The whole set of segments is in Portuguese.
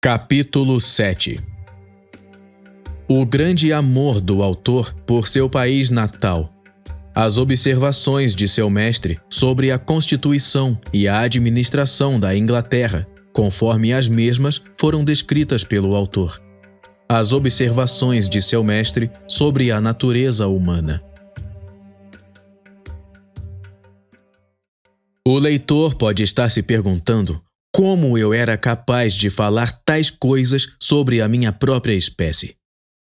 Capítulo 7 O grande amor do autor por seu país natal. As observações de seu mestre sobre a Constituição e a administração da Inglaterra, conforme as mesmas foram descritas pelo autor. As observações de seu mestre sobre a natureza humana. O leitor pode estar se perguntando como eu era capaz de falar tais coisas sobre a minha própria espécie,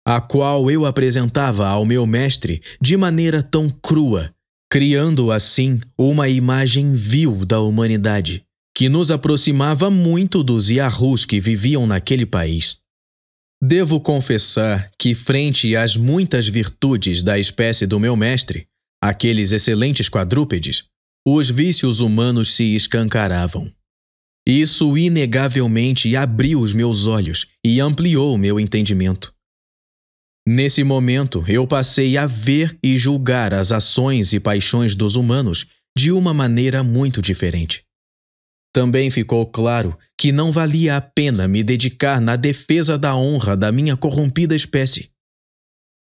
a qual eu apresentava ao meu mestre de maneira tão crua, criando assim uma imagem vil da humanidade, que nos aproximava muito dos Yahoos que viviam naquele país. Devo confessar que, frente às muitas virtudes da espécie do meu mestre, aqueles excelentes quadrúpedes, os vícios humanos se escancaravam. Isso inegavelmente abriu os meus olhos e ampliou o meu entendimento. Nesse momento, eu passei a ver e julgar as ações e paixões dos humanos de uma maneira muito diferente. Também ficou claro que não valia a pena me dedicar na defesa da honra da minha corrompida espécie.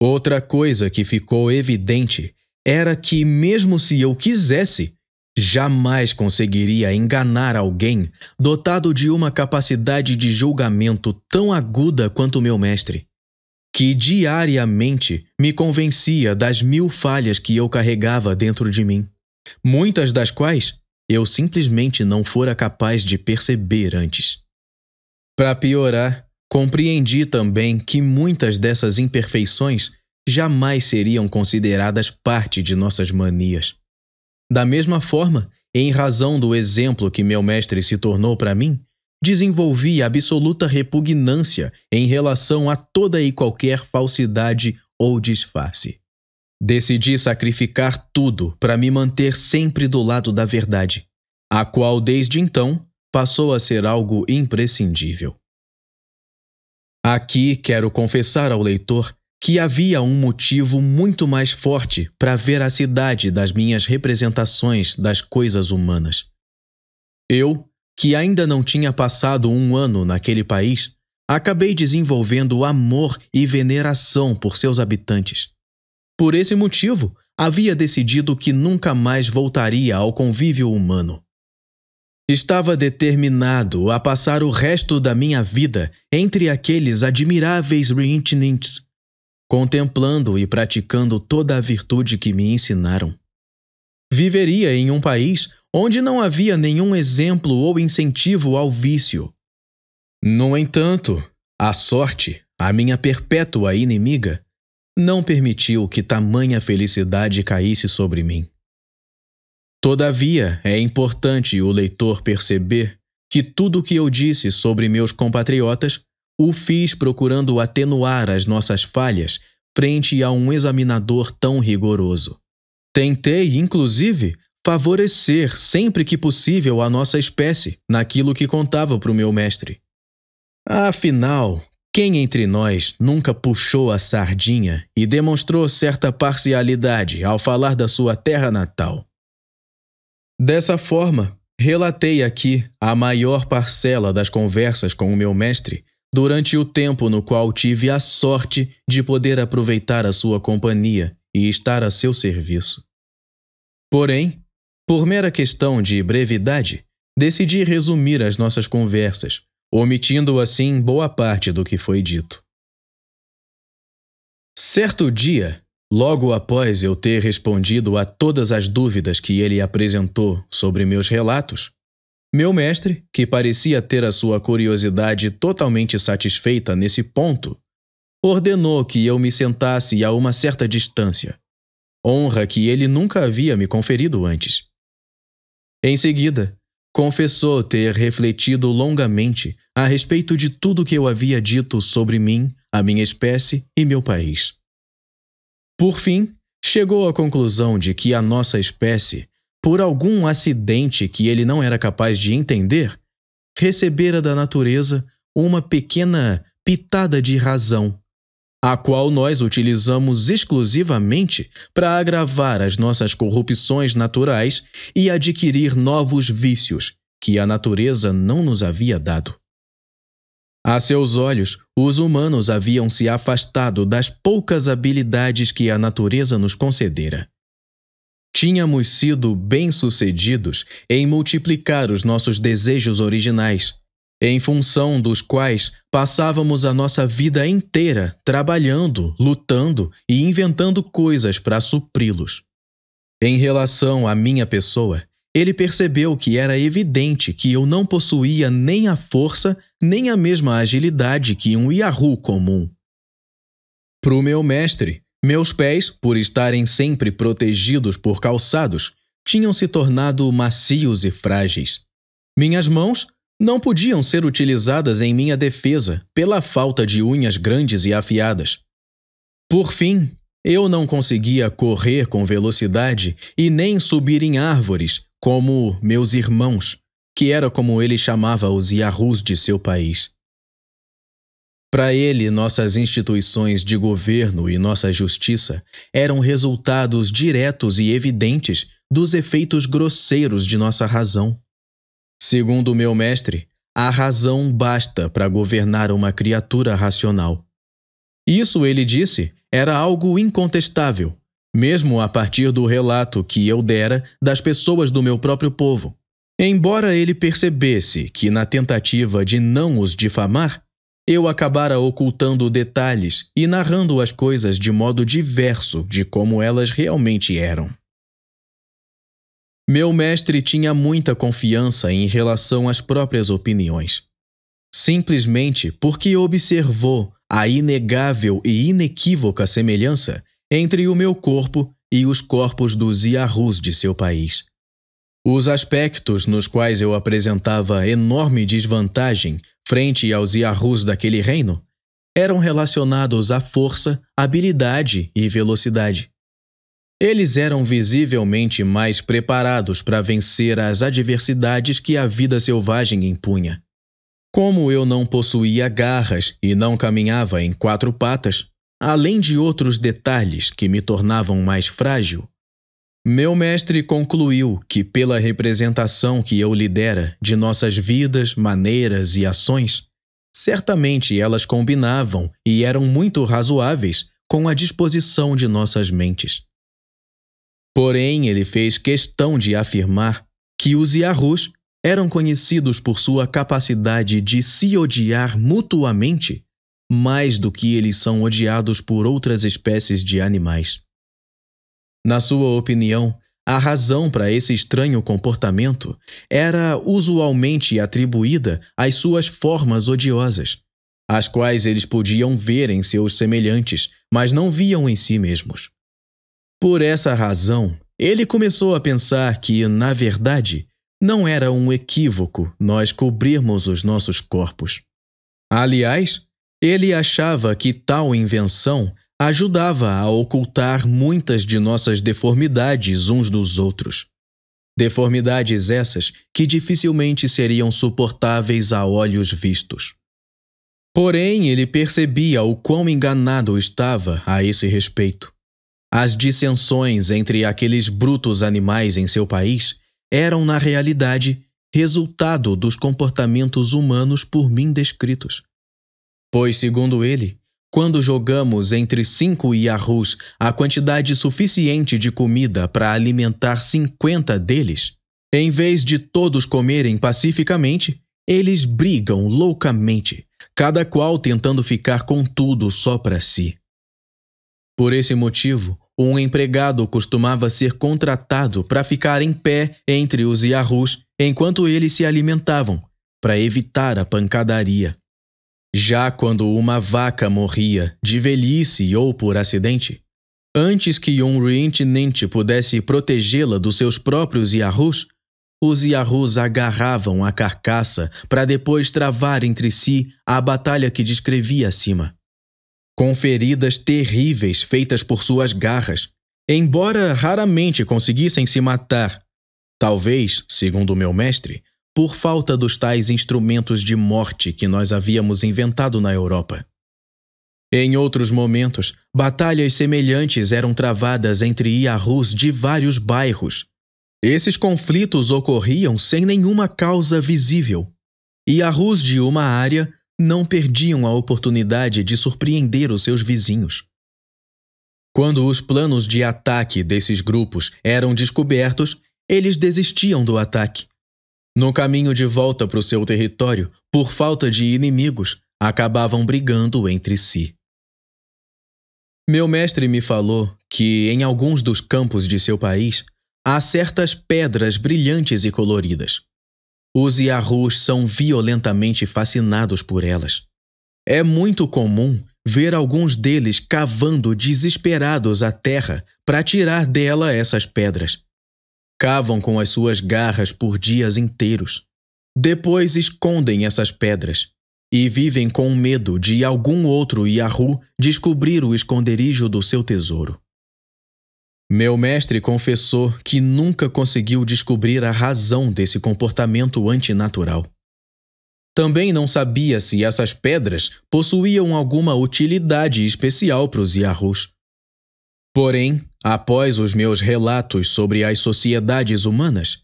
Outra coisa que ficou evidente era que, mesmo se eu quisesse, jamais conseguiria enganar alguém dotado de uma capacidade de julgamento tão aguda quanto meu mestre, que diariamente me convencia das mil falhas que eu carregava dentro de mim, muitas das quais eu simplesmente não fora capaz de perceber antes. Para piorar, compreendi também que muitas dessas imperfeições jamais seriam consideradas parte de nossas manias da mesma forma, em razão do exemplo que meu mestre se tornou para mim, desenvolvi absoluta repugnância em relação a toda e qualquer falsidade ou disfarce. Decidi sacrificar tudo para me manter sempre do lado da verdade, a qual desde então passou a ser algo imprescindível. Aqui quero confessar ao leitor que havia um motivo muito mais forte para a veracidade das minhas representações das coisas humanas. Eu, que ainda não tinha passado um ano naquele país, acabei desenvolvendo amor e veneração por seus habitantes. Por esse motivo, havia decidido que nunca mais voltaria ao convívio humano. Estava determinado a passar o resto da minha vida entre aqueles admiráveis Rintinintz contemplando e praticando toda a virtude que me ensinaram. Viveria em um país onde não havia nenhum exemplo ou incentivo ao vício. No entanto, a sorte, a minha perpétua inimiga, não permitiu que tamanha felicidade caísse sobre mim. Todavia, é importante o leitor perceber que tudo o que eu disse sobre meus compatriotas o fiz procurando atenuar as nossas falhas frente a um examinador tão rigoroso. Tentei, inclusive, favorecer sempre que possível a nossa espécie naquilo que contava para o meu mestre. Afinal, quem entre nós nunca puxou a sardinha e demonstrou certa parcialidade ao falar da sua terra natal? Dessa forma, relatei aqui a maior parcela das conversas com o meu mestre durante o tempo no qual tive a sorte de poder aproveitar a sua companhia e estar a seu serviço. Porém, por mera questão de brevidade, decidi resumir as nossas conversas, omitindo assim boa parte do que foi dito. Certo dia, logo após eu ter respondido a todas as dúvidas que ele apresentou sobre meus relatos, meu mestre, que parecia ter a sua curiosidade totalmente satisfeita nesse ponto, ordenou que eu me sentasse a uma certa distância, honra que ele nunca havia me conferido antes. Em seguida, confessou ter refletido longamente a respeito de tudo que eu havia dito sobre mim, a minha espécie e meu país. Por fim, chegou à conclusão de que a nossa espécie por algum acidente que ele não era capaz de entender, recebera da natureza uma pequena pitada de razão, a qual nós utilizamos exclusivamente para agravar as nossas corrupções naturais e adquirir novos vícios que a natureza não nos havia dado. A seus olhos, os humanos haviam se afastado das poucas habilidades que a natureza nos concedera Tínhamos sido bem-sucedidos em multiplicar os nossos desejos originais, em função dos quais passávamos a nossa vida inteira trabalhando, lutando e inventando coisas para supri-los. Em relação à minha pessoa, ele percebeu que era evidente que eu não possuía nem a força nem a mesma agilidade que um Yahoo comum. Para o meu mestre, meus pés, por estarem sempre protegidos por calçados, tinham se tornado macios e frágeis. Minhas mãos não podiam ser utilizadas em minha defesa pela falta de unhas grandes e afiadas. Por fim, eu não conseguia correr com velocidade e nem subir em árvores como meus irmãos, que era como ele chamava os Yahus de seu país. Para ele, nossas instituições de governo e nossa justiça eram resultados diretos e evidentes dos efeitos grosseiros de nossa razão. Segundo meu mestre, a razão basta para governar uma criatura racional. Isso, ele disse, era algo incontestável, mesmo a partir do relato que eu dera das pessoas do meu próprio povo. Embora ele percebesse que, na tentativa de não os difamar, eu acabara ocultando detalhes e narrando as coisas de modo diverso de como elas realmente eram. Meu mestre tinha muita confiança em relação às próprias opiniões, simplesmente porque observou a inegável e inequívoca semelhança entre o meu corpo e os corpos dos Yahoos de seu país. Os aspectos nos quais eu apresentava enorme desvantagem frente aos Yahus daquele reino, eram relacionados à força, habilidade e velocidade. Eles eram visivelmente mais preparados para vencer as adversidades que a vida selvagem impunha. Como eu não possuía garras e não caminhava em quatro patas, além de outros detalhes que me tornavam mais frágil, meu mestre concluiu que, pela representação que eu lhe dera de nossas vidas, maneiras e ações, certamente elas combinavam e eram muito razoáveis com a disposição de nossas mentes. Porém, ele fez questão de afirmar que os iarrus eram conhecidos por sua capacidade de se odiar mutuamente mais do que eles são odiados por outras espécies de animais. Na sua opinião, a razão para esse estranho comportamento era usualmente atribuída às suas formas odiosas, as quais eles podiam ver em seus semelhantes, mas não viam em si mesmos. Por essa razão, ele começou a pensar que, na verdade, não era um equívoco nós cobrirmos os nossos corpos. Aliás, ele achava que tal invenção ajudava a ocultar muitas de nossas deformidades uns dos outros. Deformidades essas que dificilmente seriam suportáveis a olhos vistos. Porém, ele percebia o quão enganado estava a esse respeito. As dissensões entre aqueles brutos animais em seu país eram, na realidade, resultado dos comportamentos humanos por mim descritos. Pois, segundo ele, quando jogamos entre cinco Yahoos a quantidade suficiente de comida para alimentar 50 deles, em vez de todos comerem pacificamente, eles brigam loucamente, cada qual tentando ficar com tudo só para si. Por esse motivo, um empregado costumava ser contratado para ficar em pé entre os Yahoos enquanto eles se alimentavam, para evitar a pancadaria. Já quando uma vaca morria, de velhice ou por acidente, antes que um reintinente pudesse protegê-la dos seus próprios iarrus, os iarrus agarravam a carcaça para depois travar entre si a batalha que descrevi acima. Com feridas terríveis feitas por suas garras, embora raramente conseguissem se matar, talvez, segundo meu mestre, por falta dos tais instrumentos de morte que nós havíamos inventado na Europa. Em outros momentos, batalhas semelhantes eram travadas entre Iarus de vários bairros. Esses conflitos ocorriam sem nenhuma causa visível. Iarus de uma área não perdiam a oportunidade de surpreender os seus vizinhos. Quando os planos de ataque desses grupos eram descobertos, eles desistiam do ataque no caminho de volta para o seu território, por falta de inimigos, acabavam brigando entre si. Meu mestre me falou que, em alguns dos campos de seu país, há certas pedras brilhantes e coloridas. Os iarrus são violentamente fascinados por elas. É muito comum ver alguns deles cavando desesperados a terra para tirar dela essas pedras. Cavam com as suas garras por dias inteiros. Depois escondem essas pedras e vivem com medo de algum outro Yahu descobrir o esconderijo do seu tesouro. Meu mestre confessou que nunca conseguiu descobrir a razão desse comportamento antinatural. Também não sabia se essas pedras possuíam alguma utilidade especial para os Yahus, Porém, após os meus relatos sobre as sociedades humanas,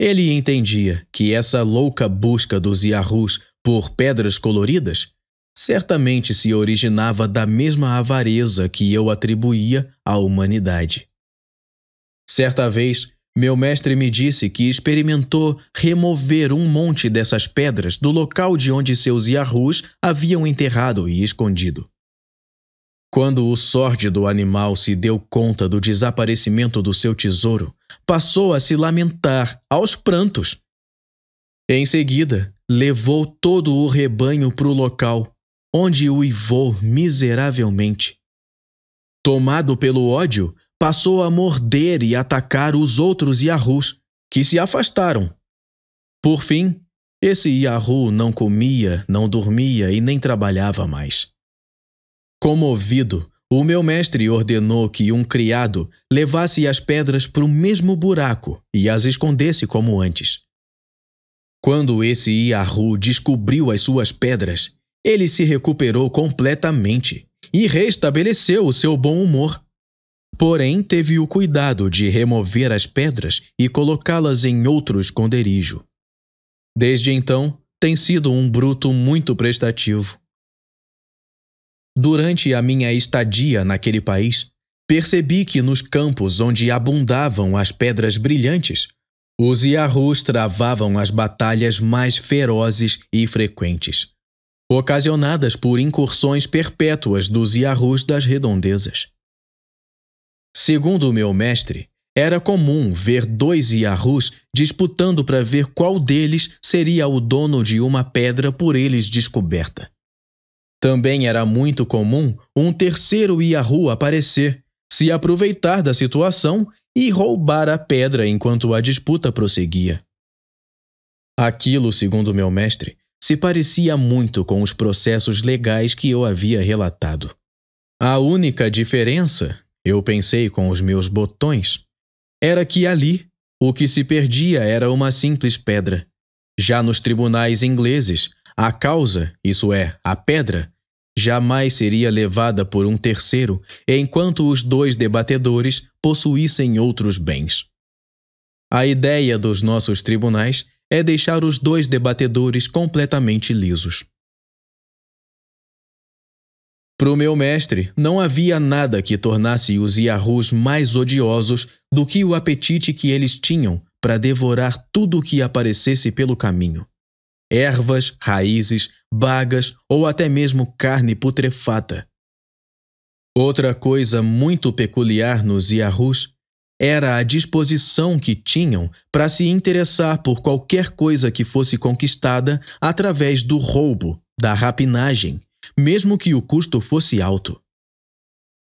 ele entendia que essa louca busca dos Yahoos por pedras coloridas certamente se originava da mesma avareza que eu atribuía à humanidade. Certa vez, meu mestre me disse que experimentou remover um monte dessas pedras do local de onde seus Yahoos haviam enterrado e escondido. Quando o sórdido animal se deu conta do desaparecimento do seu tesouro, passou a se lamentar aos prantos. Em seguida, levou todo o rebanho para o local, onde uivou miseravelmente. Tomado pelo ódio, passou a morder e atacar os outros iarrus que se afastaram. Por fim, esse Yahu não comia, não dormia e nem trabalhava mais. Comovido, o meu mestre ordenou que um criado levasse as pedras para o mesmo buraco e as escondesse como antes. Quando esse Iahu descobriu as suas pedras, ele se recuperou completamente e restabeleceu o seu bom humor. Porém, teve o cuidado de remover as pedras e colocá-las em outro esconderijo. Desde então, tem sido um bruto muito prestativo. Durante a minha estadia naquele país, percebi que nos campos onde abundavam as pedras brilhantes, os Yahoos travavam as batalhas mais ferozes e frequentes, ocasionadas por incursões perpétuas dos Yahoos das redondezas. Segundo meu mestre, era comum ver dois Yahoos disputando para ver qual deles seria o dono de uma pedra por eles descoberta. Também era muito comum um terceiro Yahoo aparecer, se aproveitar da situação e roubar a pedra enquanto a disputa prosseguia. Aquilo, segundo meu mestre, se parecia muito com os processos legais que eu havia relatado. A única diferença, eu pensei com os meus botões, era que ali o que se perdia era uma simples pedra. Já nos tribunais ingleses, a causa, isso é, a pedra, jamais seria levada por um terceiro enquanto os dois debatedores possuíssem outros bens. A ideia dos nossos tribunais é deixar os dois debatedores completamente lisos. Para o meu mestre, não havia nada que tornasse os iarrus mais odiosos do que o apetite que eles tinham para devorar tudo o que aparecesse pelo caminho ervas, raízes, bagas ou até mesmo carne putrefata. Outra coisa muito peculiar nos Yahoos era a disposição que tinham para se interessar por qualquer coisa que fosse conquistada através do roubo, da rapinagem, mesmo que o custo fosse alto.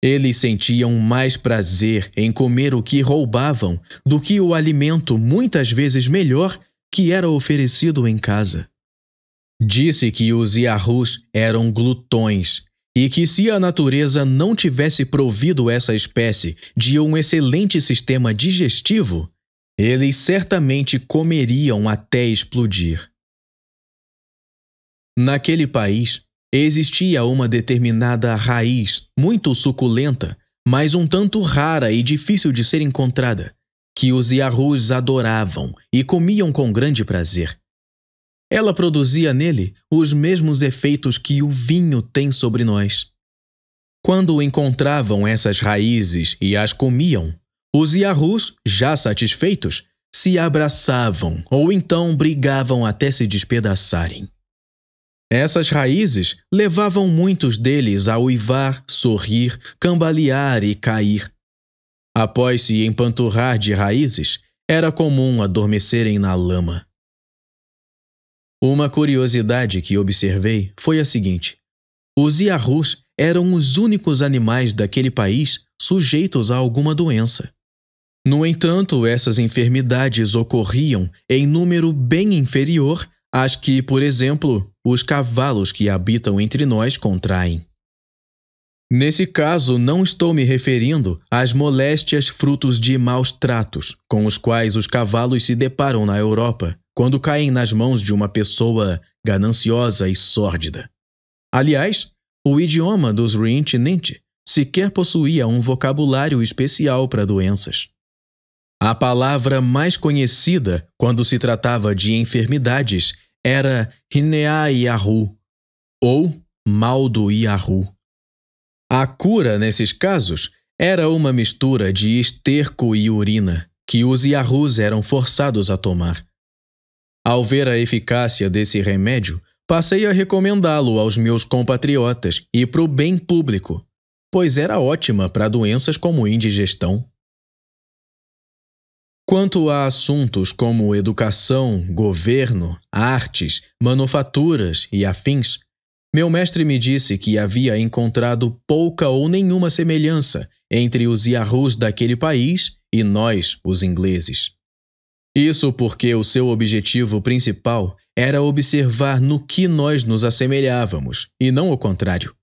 Eles sentiam mais prazer em comer o que roubavam do que o alimento muitas vezes melhor que era oferecido em casa. Disse que os Yahoos eram glutões e que se a natureza não tivesse provido essa espécie de um excelente sistema digestivo, eles certamente comeriam até explodir. Naquele país, existia uma determinada raiz muito suculenta, mas um tanto rara e difícil de ser encontrada, que os Yarus adoravam e comiam com grande prazer. Ela produzia nele os mesmos efeitos que o vinho tem sobre nós. Quando encontravam essas raízes e as comiam, os Yarus, já satisfeitos, se abraçavam ou então brigavam até se despedaçarem. Essas raízes levavam muitos deles a uivar, sorrir, cambalear e cair, Após se empanturrar de raízes, era comum adormecerem na lama. Uma curiosidade que observei foi a seguinte: os iarrus eram os únicos animais daquele país sujeitos a alguma doença. No entanto, essas enfermidades ocorriam em número bem inferior às que, por exemplo, os cavalos que habitam entre nós contraem. Nesse caso, não estou me referindo às moléstias frutos de maus tratos com os quais os cavalos se deparam na Europa quando caem nas mãos de uma pessoa gananciosa e sórdida. Aliás, o idioma dos Rintinint sequer possuía um vocabulário especial para doenças. A palavra mais conhecida quando se tratava de enfermidades era Hineaiahu, ou Maldoiahu. A cura, nesses casos, era uma mistura de esterco e urina que os iarrus eram forçados a tomar. Ao ver a eficácia desse remédio, passei a recomendá-lo aos meus compatriotas e para o bem público, pois era ótima para doenças como indigestão. Quanto a assuntos como educação, governo, artes, manufaturas e afins, meu mestre me disse que havia encontrado pouca ou nenhuma semelhança entre os Yahoos daquele país e nós, os ingleses. Isso porque o seu objetivo principal era observar no que nós nos assemelhávamos, e não o contrário.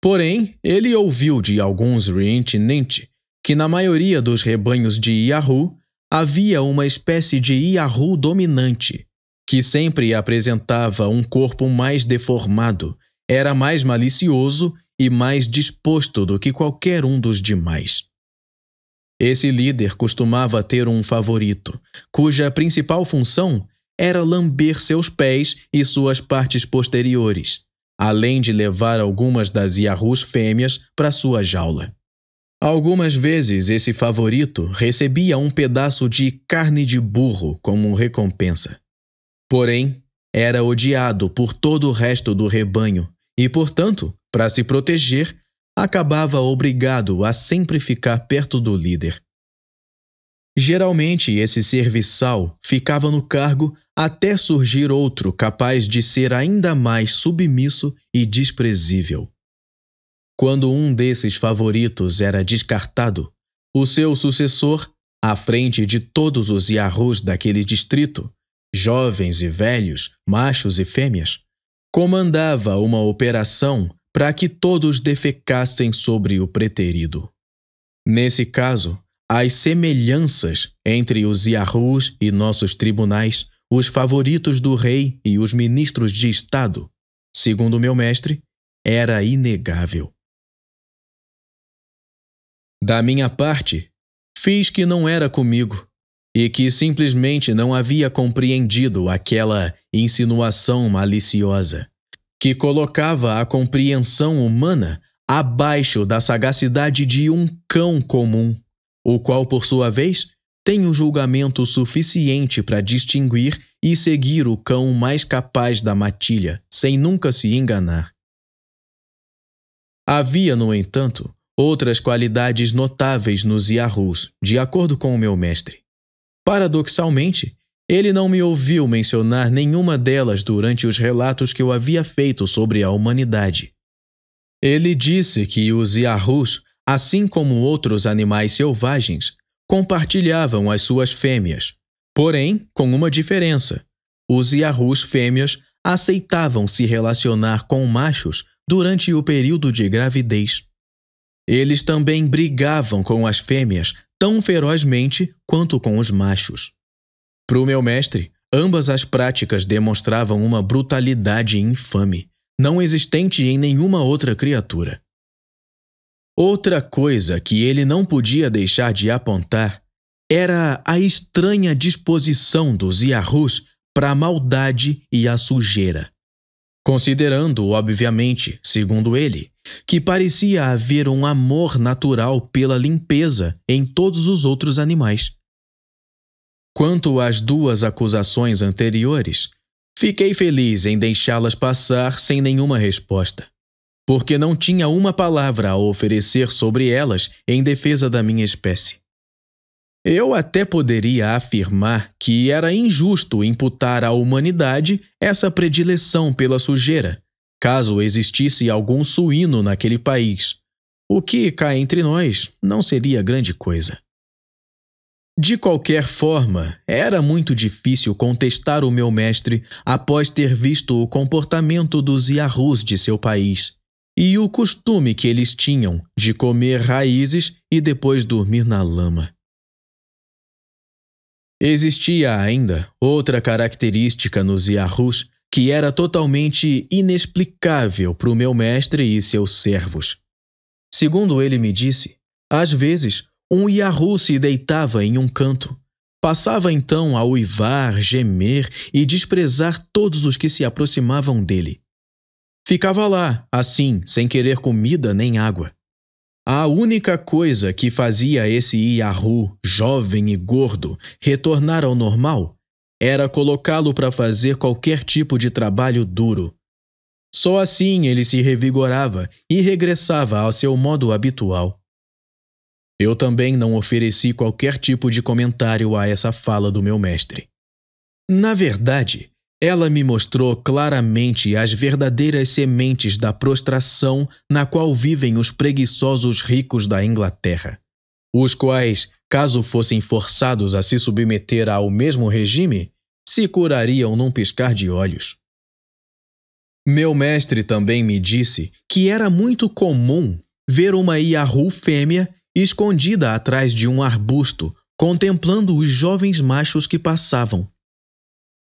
Porém, ele ouviu de alguns Rintinint que na maioria dos rebanhos de Yahoo havia uma espécie de Yahoo dominante, que sempre apresentava um corpo mais deformado, era mais malicioso e mais disposto do que qualquer um dos demais. Esse líder costumava ter um favorito, cuja principal função era lamber seus pés e suas partes posteriores, além de levar algumas das iarrus fêmeas para sua jaula. Algumas vezes esse favorito recebia um pedaço de carne de burro como recompensa. Porém, era odiado por todo o resto do rebanho e, portanto, para se proteger, acabava obrigado a sempre ficar perto do líder. Geralmente, esse serviçal ficava no cargo até surgir outro capaz de ser ainda mais submisso e desprezível. Quando um desses favoritos era descartado, o seu sucessor, à frente de todos os Yahoos daquele distrito, jovens e velhos, machos e fêmeas, comandava uma operação para que todos defecassem sobre o preterido. Nesse caso, as semelhanças entre os Yahoos e nossos tribunais, os favoritos do rei e os ministros de Estado, segundo meu mestre, era inegável. Da minha parte, fiz que não era comigo e que simplesmente não havia compreendido aquela insinuação maliciosa, que colocava a compreensão humana abaixo da sagacidade de um cão comum, o qual, por sua vez, tem o um julgamento suficiente para distinguir e seguir o cão mais capaz da matilha, sem nunca se enganar. Havia, no entanto, outras qualidades notáveis nos Yahoos, de acordo com o meu mestre Paradoxalmente, ele não me ouviu mencionar nenhuma delas durante os relatos que eu havia feito sobre a humanidade. Ele disse que os Yahoos, assim como outros animais selvagens, compartilhavam as suas fêmeas, porém com uma diferença. Os Yahoos fêmeas aceitavam se relacionar com machos durante o período de gravidez. Eles também brigavam com as fêmeas tão ferozmente quanto com os machos. Para o meu mestre, ambas as práticas demonstravam uma brutalidade infame, não existente em nenhuma outra criatura. Outra coisa que ele não podia deixar de apontar era a estranha disposição dos Yahoos para a maldade e a sujeira considerando, obviamente, segundo ele, que parecia haver um amor natural pela limpeza em todos os outros animais. Quanto às duas acusações anteriores, fiquei feliz em deixá-las passar sem nenhuma resposta, porque não tinha uma palavra a oferecer sobre elas em defesa da minha espécie. Eu até poderia afirmar que era injusto imputar à humanidade essa predileção pela sujeira, caso existisse algum suíno naquele país, o que cá entre nós não seria grande coisa. De qualquer forma, era muito difícil contestar o meu mestre após ter visto o comportamento dos Yahoos de seu país e o costume que eles tinham de comer raízes e depois dormir na lama. Existia ainda outra característica nos Yahoos que era totalmente inexplicável para o meu mestre e seus servos. Segundo ele me disse, às vezes um Yahoo se deitava em um canto. Passava então a uivar, gemer e desprezar todos os que se aproximavam dele. Ficava lá, assim, sem querer comida nem água. A única coisa que fazia esse Yahoo, jovem e gordo, retornar ao normal era colocá-lo para fazer qualquer tipo de trabalho duro. Só assim ele se revigorava e regressava ao seu modo habitual. Eu também não ofereci qualquer tipo de comentário a essa fala do meu mestre. Na verdade, ela me mostrou claramente as verdadeiras sementes da prostração na qual vivem os preguiçosos ricos da Inglaterra, os quais, caso fossem forçados a se submeter ao mesmo regime, se curariam num piscar de olhos. Meu mestre também me disse que era muito comum ver uma iarru fêmea escondida atrás de um arbusto, contemplando os jovens machos que passavam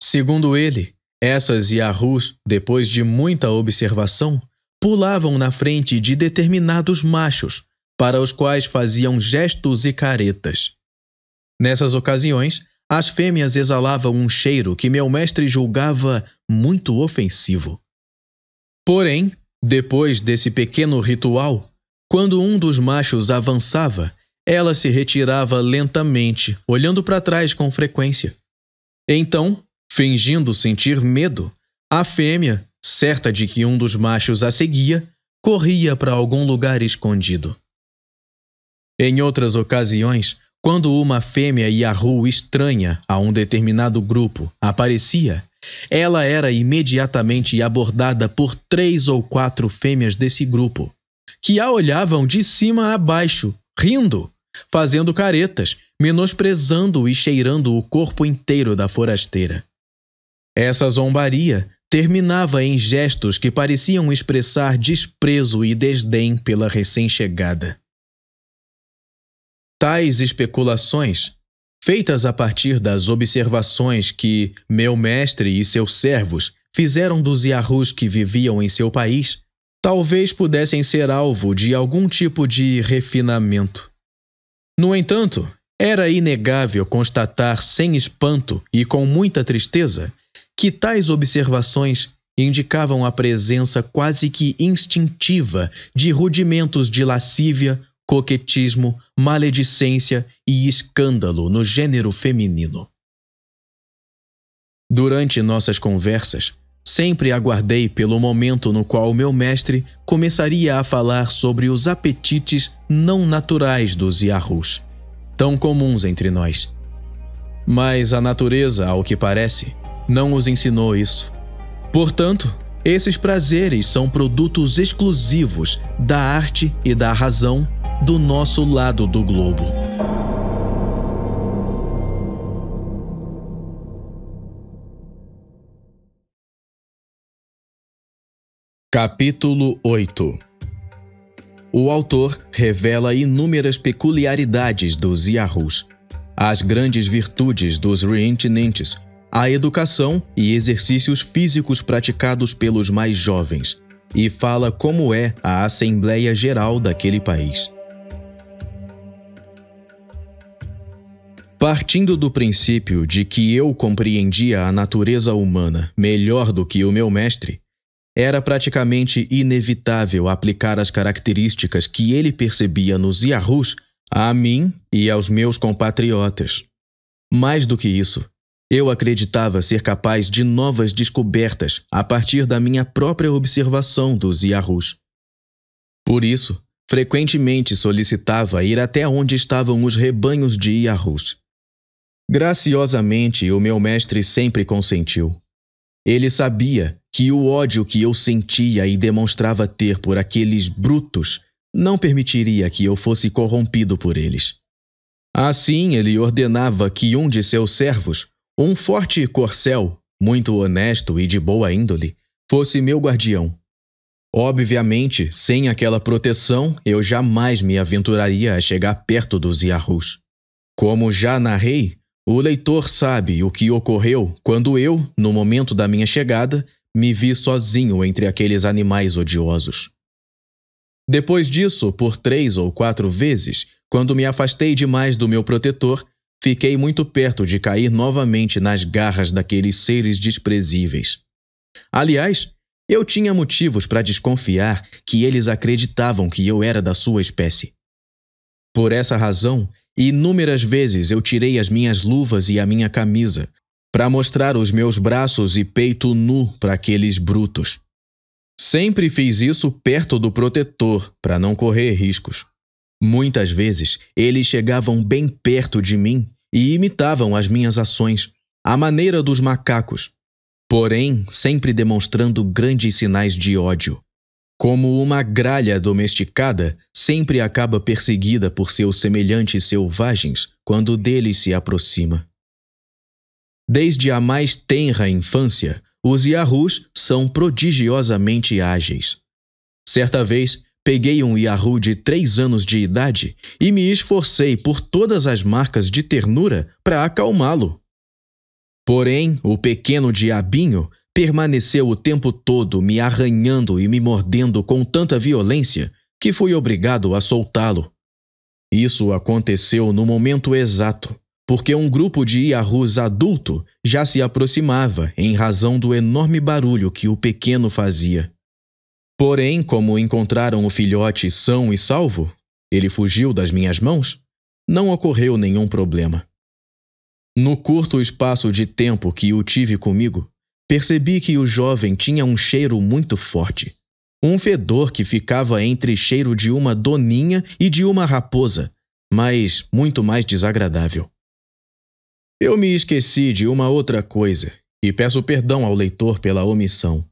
Segundo ele, essas Yahus, depois de muita observação, pulavam na frente de determinados machos, para os quais faziam gestos e caretas. Nessas ocasiões, as fêmeas exalavam um cheiro que meu mestre julgava muito ofensivo. Porém, depois desse pequeno ritual, quando um dos machos avançava, ela se retirava lentamente, olhando para trás com frequência. Então, Fingindo sentir medo, a fêmea, certa de que um dos machos a seguia, corria para algum lugar escondido. Em outras ocasiões, quando uma fêmea rua estranha a um determinado grupo aparecia, ela era imediatamente abordada por três ou quatro fêmeas desse grupo, que a olhavam de cima a baixo, rindo, fazendo caretas, menosprezando e cheirando o corpo inteiro da forasteira. Essa zombaria terminava em gestos que pareciam expressar desprezo e desdém pela recém-chegada. Tais especulações, feitas a partir das observações que meu mestre e seus servos fizeram dos Yahoos que viviam em seu país, talvez pudessem ser alvo de algum tipo de refinamento. No entanto, era inegável constatar sem espanto e com muita tristeza que tais observações indicavam a presença quase que instintiva de rudimentos de lascívia, coquetismo, maledicência e escândalo no gênero feminino. Durante nossas conversas, sempre aguardei pelo momento no qual meu mestre começaria a falar sobre os apetites não naturais dos Yahoos, tão comuns entre nós. Mas a natureza, ao que parece, não os ensinou isso. Portanto, esses prazeres são produtos exclusivos da arte e da razão do nosso lado do globo. Capítulo 8 O autor revela inúmeras peculiaridades dos Yahoos, as grandes virtudes dos reintinentes, a educação e exercícios físicos praticados pelos mais jovens, e fala como é a Assembleia Geral daquele país. Partindo do princípio de que eu compreendia a natureza humana melhor do que o meu mestre, era praticamente inevitável aplicar as características que ele percebia nos Yahoos a mim e aos meus compatriotas. Mais do que isso, eu acreditava ser capaz de novas descobertas a partir da minha própria observação dos Yahoos. Por isso, frequentemente solicitava ir até onde estavam os rebanhos de Yahoos. Graciosamente, o meu mestre sempre consentiu. Ele sabia que o ódio que eu sentia e demonstrava ter por aqueles brutos não permitiria que eu fosse corrompido por eles. Assim, ele ordenava que um de seus servos um forte corcel, muito honesto e de boa índole, fosse meu guardião. Obviamente, sem aquela proteção, eu jamais me aventuraria a chegar perto dos Yahoos. Como já narrei, o leitor sabe o que ocorreu quando eu, no momento da minha chegada, me vi sozinho entre aqueles animais odiosos. Depois disso, por três ou quatro vezes, quando me afastei demais do meu protetor, Fiquei muito perto de cair novamente nas garras daqueles seres desprezíveis. Aliás, eu tinha motivos para desconfiar que eles acreditavam que eu era da sua espécie. Por essa razão, inúmeras vezes eu tirei as minhas luvas e a minha camisa para mostrar os meus braços e peito nu para aqueles brutos. Sempre fiz isso perto do protetor para não correr riscos. Muitas vezes eles chegavam bem perto de mim e imitavam as minhas ações, à maneira dos macacos, porém sempre demonstrando grandes sinais de ódio. Como uma gralha domesticada sempre acaba perseguida por seus semelhantes selvagens quando deles se aproxima. Desde a mais tenra infância, os Yahus são prodigiosamente ágeis. Certa vez, Peguei um Yahoo de três anos de idade e me esforcei por todas as marcas de ternura para acalmá-lo. Porém, o pequeno diabinho permaneceu o tempo todo me arranhando e me mordendo com tanta violência que fui obrigado a soltá-lo. Isso aconteceu no momento exato, porque um grupo de Yahoos adulto já se aproximava em razão do enorme barulho que o pequeno fazia. Porém, como encontraram o filhote são e salvo, ele fugiu das minhas mãos, não ocorreu nenhum problema. No curto espaço de tempo que o tive comigo, percebi que o jovem tinha um cheiro muito forte. Um fedor que ficava entre cheiro de uma doninha e de uma raposa, mas muito mais desagradável. Eu me esqueci de uma outra coisa e peço perdão ao leitor pela omissão.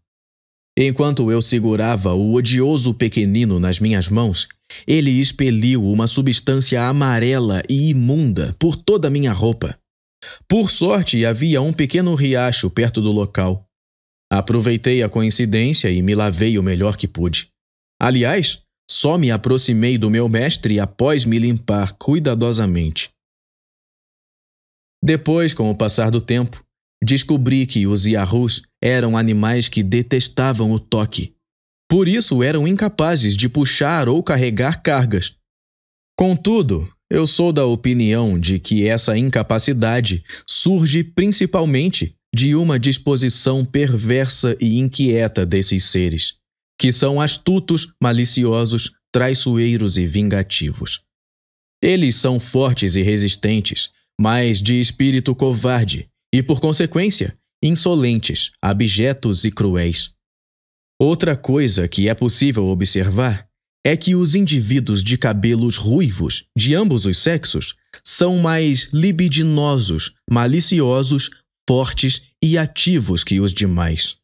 Enquanto eu segurava o odioso pequenino nas minhas mãos, ele expeliu uma substância amarela e imunda por toda a minha roupa. Por sorte, havia um pequeno riacho perto do local. Aproveitei a coincidência e me lavei o melhor que pude. Aliás, só me aproximei do meu mestre após me limpar cuidadosamente. Depois, com o passar do tempo, descobri que os Yahoos eram animais que detestavam o toque. Por isso eram incapazes de puxar ou carregar cargas. Contudo, eu sou da opinião de que essa incapacidade surge principalmente de uma disposição perversa e inquieta desses seres, que são astutos, maliciosos, traiçoeiros e vingativos. Eles são fortes e resistentes, mas de espírito covarde, e por consequência, insolentes, abjetos e cruéis. Outra coisa que é possível observar é que os indivíduos de cabelos ruivos, de ambos os sexos, são mais libidinosos, maliciosos, fortes e ativos que os demais.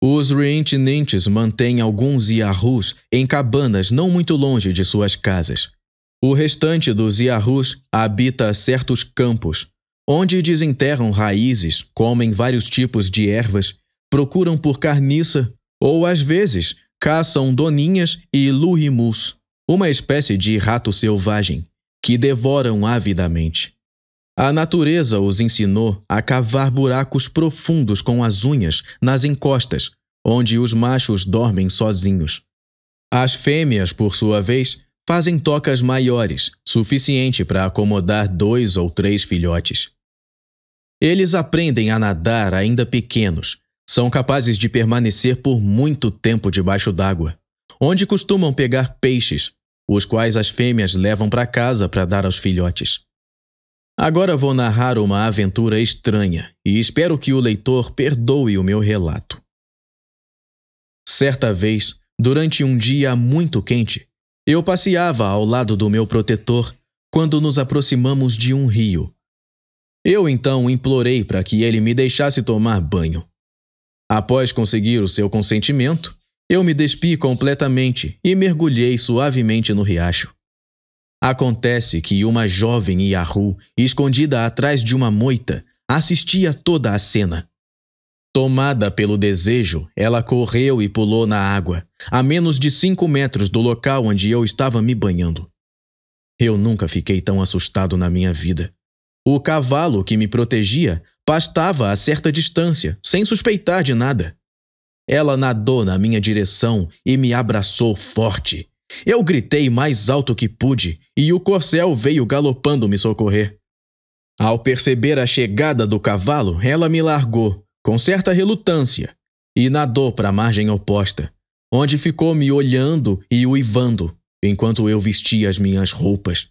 Os reintinentes mantêm alguns Yahoos em cabanas não muito longe de suas casas. O restante dos Yahoos habita certos campos, onde desenterram raízes, comem vários tipos de ervas, procuram por carniça ou, às vezes, caçam doninhas e lurimus, uma espécie de rato selvagem, que devoram avidamente. A natureza os ensinou a cavar buracos profundos com as unhas nas encostas, onde os machos dormem sozinhos. As fêmeas, por sua vez, fazem tocas maiores, suficiente para acomodar dois ou três filhotes. Eles aprendem a nadar ainda pequenos, são capazes de permanecer por muito tempo debaixo d'água, onde costumam pegar peixes, os quais as fêmeas levam para casa para dar aos filhotes. Agora vou narrar uma aventura estranha e espero que o leitor perdoe o meu relato. Certa vez, durante um dia muito quente, eu passeava ao lado do meu protetor quando nos aproximamos de um rio eu então implorei para que ele me deixasse tomar banho. Após conseguir o seu consentimento, eu me despi completamente e mergulhei suavemente no riacho. Acontece que uma jovem Yahu, escondida atrás de uma moita, assistia toda a cena. Tomada pelo desejo, ela correu e pulou na água, a menos de cinco metros do local onde eu estava me banhando. Eu nunca fiquei tão assustado na minha vida. O cavalo que me protegia pastava a certa distância, sem suspeitar de nada. Ela nadou na minha direção e me abraçou forte. Eu gritei mais alto que pude e o corcel veio galopando me socorrer. Ao perceber a chegada do cavalo, ela me largou, com certa relutância, e nadou para a margem oposta, onde ficou me olhando e uivando enquanto eu vestia as minhas roupas.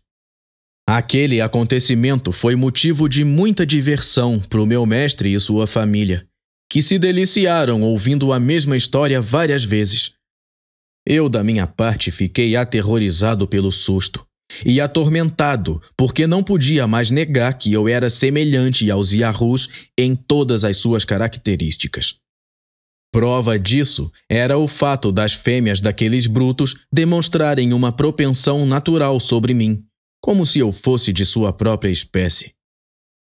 Aquele acontecimento foi motivo de muita diversão para o meu mestre e sua família, que se deliciaram ouvindo a mesma história várias vezes. Eu, da minha parte, fiquei aterrorizado pelo susto e atormentado, porque não podia mais negar que eu era semelhante aos Yahoos em todas as suas características. Prova disso era o fato das fêmeas daqueles brutos demonstrarem uma propensão natural sobre mim como se eu fosse de sua própria espécie.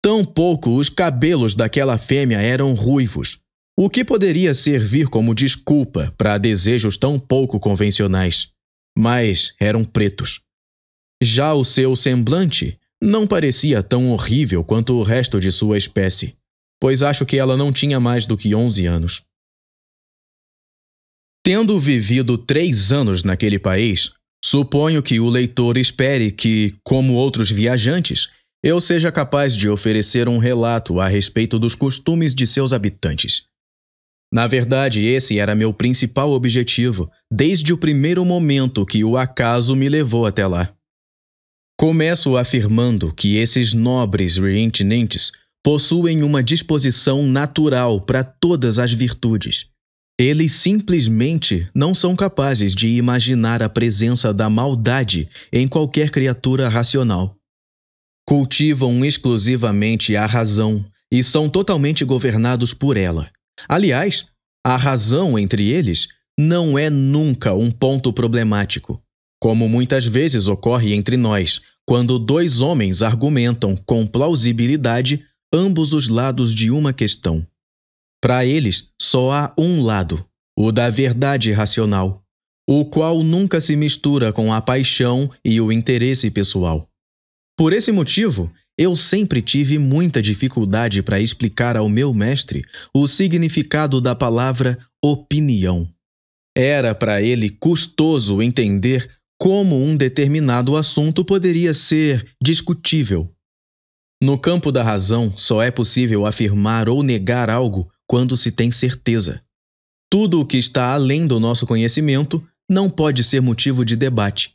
Tampouco os cabelos daquela fêmea eram ruivos, o que poderia servir como desculpa para desejos tão pouco convencionais, mas eram pretos. Já o seu semblante não parecia tão horrível quanto o resto de sua espécie, pois acho que ela não tinha mais do que onze anos. Tendo vivido três anos naquele país, Suponho que o leitor espere que, como outros viajantes, eu seja capaz de oferecer um relato a respeito dos costumes de seus habitantes. Na verdade, esse era meu principal objetivo, desde o primeiro momento que o acaso me levou até lá. Começo afirmando que esses nobres reintinentes possuem uma disposição natural para todas as virtudes eles simplesmente não são capazes de imaginar a presença da maldade em qualquer criatura racional. Cultivam exclusivamente a razão e são totalmente governados por ela. Aliás, a razão entre eles não é nunca um ponto problemático, como muitas vezes ocorre entre nós, quando dois homens argumentam com plausibilidade ambos os lados de uma questão. Para eles, só há um lado, o da verdade racional, o qual nunca se mistura com a paixão e o interesse pessoal. Por esse motivo, eu sempre tive muita dificuldade para explicar ao meu mestre o significado da palavra opinião. Era para ele custoso entender como um determinado assunto poderia ser discutível. No campo da razão, só é possível afirmar ou negar algo quando se tem certeza. Tudo o que está além do nosso conhecimento não pode ser motivo de debate.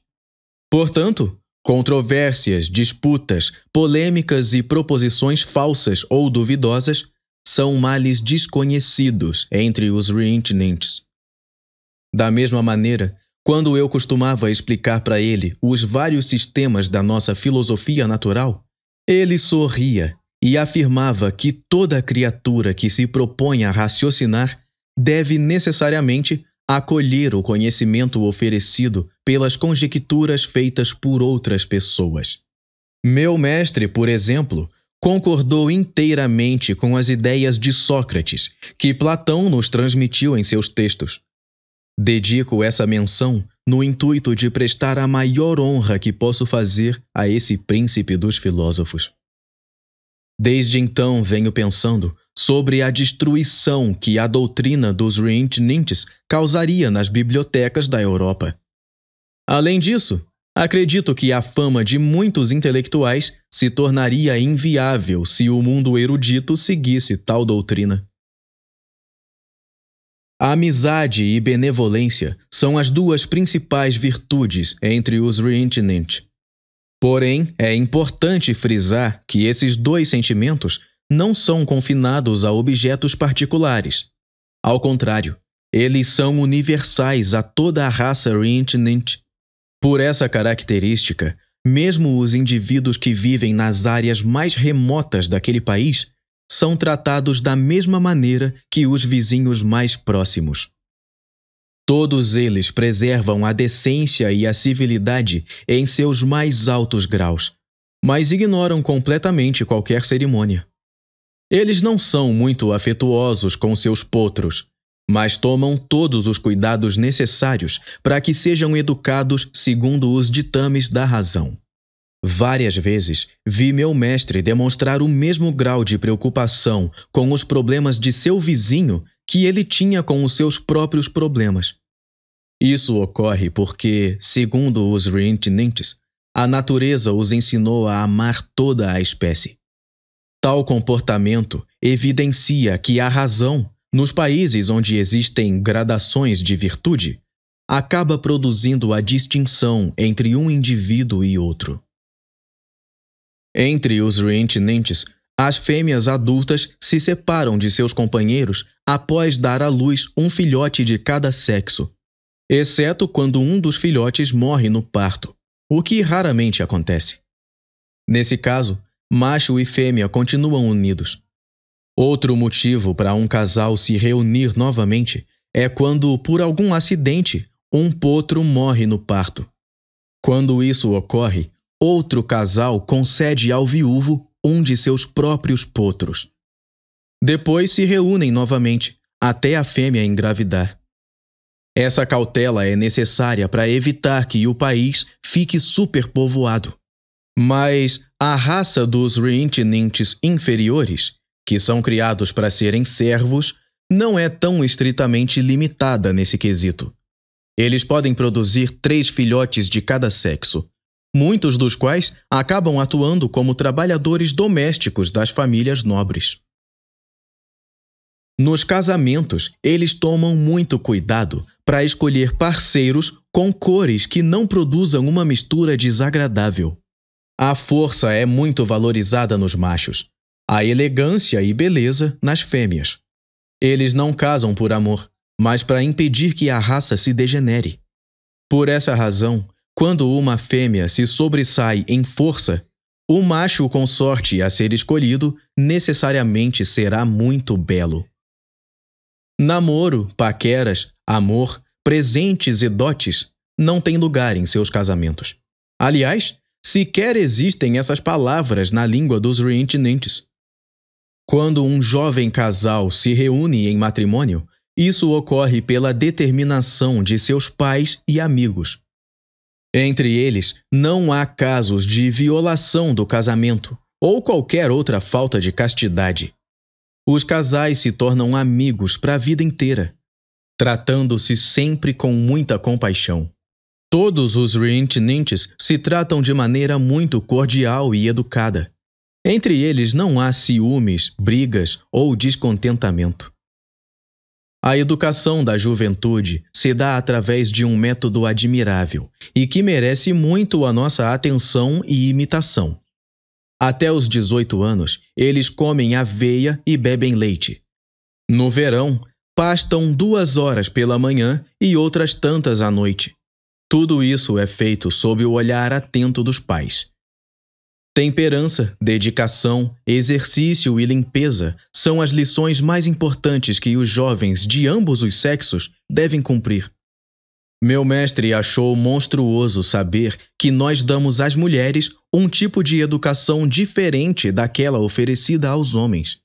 Portanto, controvérsias, disputas, polêmicas e proposições falsas ou duvidosas são males desconhecidos entre os reintinentes. Da mesma maneira, quando eu costumava explicar para ele os vários sistemas da nossa filosofia natural, ele sorria e afirmava que toda criatura que se propõe a raciocinar deve necessariamente acolher o conhecimento oferecido pelas conjecturas feitas por outras pessoas. Meu mestre, por exemplo, concordou inteiramente com as ideias de Sócrates, que Platão nos transmitiu em seus textos. Dedico essa menção no intuito de prestar a maior honra que posso fazer a esse príncipe dos filósofos. Desde então venho pensando sobre a destruição que a doutrina dos Reentnintes causaria nas bibliotecas da Europa. Além disso, acredito que a fama de muitos intelectuais se tornaria inviável se o mundo erudito seguisse tal doutrina. A amizade e benevolência são as duas principais virtudes entre os Reentnint. Porém, é importante frisar que esses dois sentimentos não são confinados a objetos particulares. Ao contrário, eles são universais a toda a raça Rintnint. Por essa característica, mesmo os indivíduos que vivem nas áreas mais remotas daquele país são tratados da mesma maneira que os vizinhos mais próximos. Todos eles preservam a decência e a civilidade em seus mais altos graus, mas ignoram completamente qualquer cerimônia. Eles não são muito afetuosos com seus potros, mas tomam todos os cuidados necessários para que sejam educados segundo os ditames da razão. Várias vezes vi meu mestre demonstrar o mesmo grau de preocupação com os problemas de seu vizinho que ele tinha com os seus próprios problemas. Isso ocorre porque, segundo os reintinentes, a natureza os ensinou a amar toda a espécie. Tal comportamento evidencia que a razão, nos países onde existem gradações de virtude, acaba produzindo a distinção entre um indivíduo e outro. Entre os reintinentes, as fêmeas adultas se separam de seus companheiros após dar à luz um filhote de cada sexo, exceto quando um dos filhotes morre no parto, o que raramente acontece. Nesse caso, macho e fêmea continuam unidos. Outro motivo para um casal se reunir novamente é quando, por algum acidente, um potro morre no parto. Quando isso ocorre, outro casal concede ao viúvo um de seus próprios potros. Depois se reúnem novamente, até a fêmea engravidar. Essa cautela é necessária para evitar que o país fique superpovoado. Mas a raça dos reintinentes inferiores, que são criados para serem servos, não é tão estritamente limitada nesse quesito. Eles podem produzir três filhotes de cada sexo, muitos dos quais acabam atuando como trabalhadores domésticos das famílias nobres. Nos casamentos, eles tomam muito cuidado para escolher parceiros com cores que não produzam uma mistura desagradável. A força é muito valorizada nos machos, a elegância e beleza nas fêmeas. Eles não casam por amor, mas para impedir que a raça se degenere. Por essa razão, quando uma fêmea se sobressai em força, o macho consorte a ser escolhido necessariamente será muito belo. Namoro, paqueras, amor, presentes e dotes não têm lugar em seus casamentos. Aliás, sequer existem essas palavras na língua dos reintinentes. Quando um jovem casal se reúne em matrimônio, isso ocorre pela determinação de seus pais e amigos. Entre eles, não há casos de violação do casamento ou qualquer outra falta de castidade. Os casais se tornam amigos para a vida inteira, tratando-se sempre com muita compaixão. Todos os reintinentes se tratam de maneira muito cordial e educada. Entre eles não há ciúmes, brigas ou descontentamento. A educação da juventude se dá através de um método admirável e que merece muito a nossa atenção e imitação. Até os 18 anos, eles comem aveia e bebem leite. No verão, pastam duas horas pela manhã e outras tantas à noite. Tudo isso é feito sob o olhar atento dos pais. Temperança, dedicação, exercício e limpeza são as lições mais importantes que os jovens de ambos os sexos devem cumprir. Meu mestre achou monstruoso saber que nós damos às mulheres um tipo de educação diferente daquela oferecida aos homens.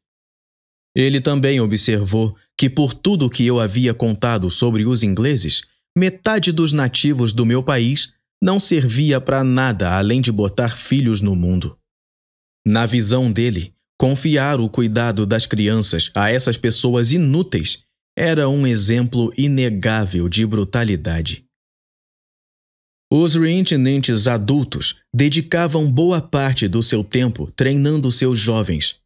Ele também observou que, por tudo que eu havia contado sobre os ingleses, metade dos nativos do meu país não servia para nada além de botar filhos no mundo. Na visão dele, confiar o cuidado das crianças a essas pessoas inúteis era um exemplo inegável de brutalidade. Os reintinentes adultos dedicavam boa parte do seu tempo treinando seus jovens.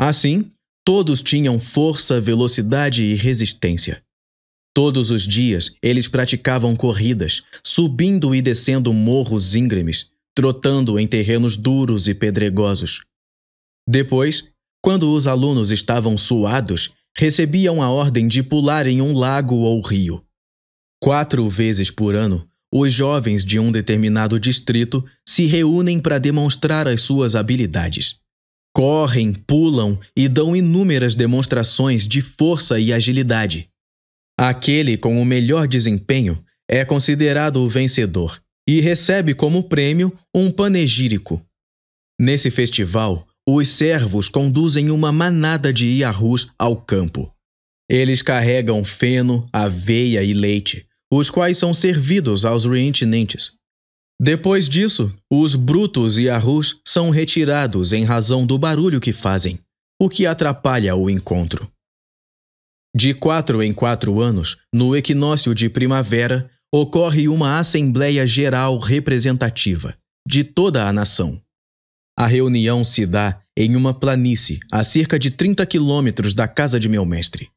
Assim, todos tinham força, velocidade e resistência. Todos os dias eles praticavam corridas, subindo e descendo morros íngremes, trotando em terrenos duros e pedregosos. Depois, quando os alunos estavam suados, recebiam a ordem de pular em um lago ou rio. Quatro vezes por ano, os jovens de um determinado distrito se reúnem para demonstrar as suas habilidades. Correm, pulam e dão inúmeras demonstrações de força e agilidade. Aquele com o melhor desempenho é considerado o vencedor e recebe como prêmio um panegírico. Nesse festival, os servos conduzem uma manada de iarrus ao campo. Eles carregam feno, aveia e leite, os quais são servidos aos reintinentes. Depois disso, os brutos iarrus são retirados em razão do barulho que fazem, o que atrapalha o encontro. De quatro em quatro anos, no equinócio de primavera, ocorre uma Assembleia Geral representativa de toda a nação. A reunião se dá em uma planície a cerca de 30 quilômetros da casa de meu mestre.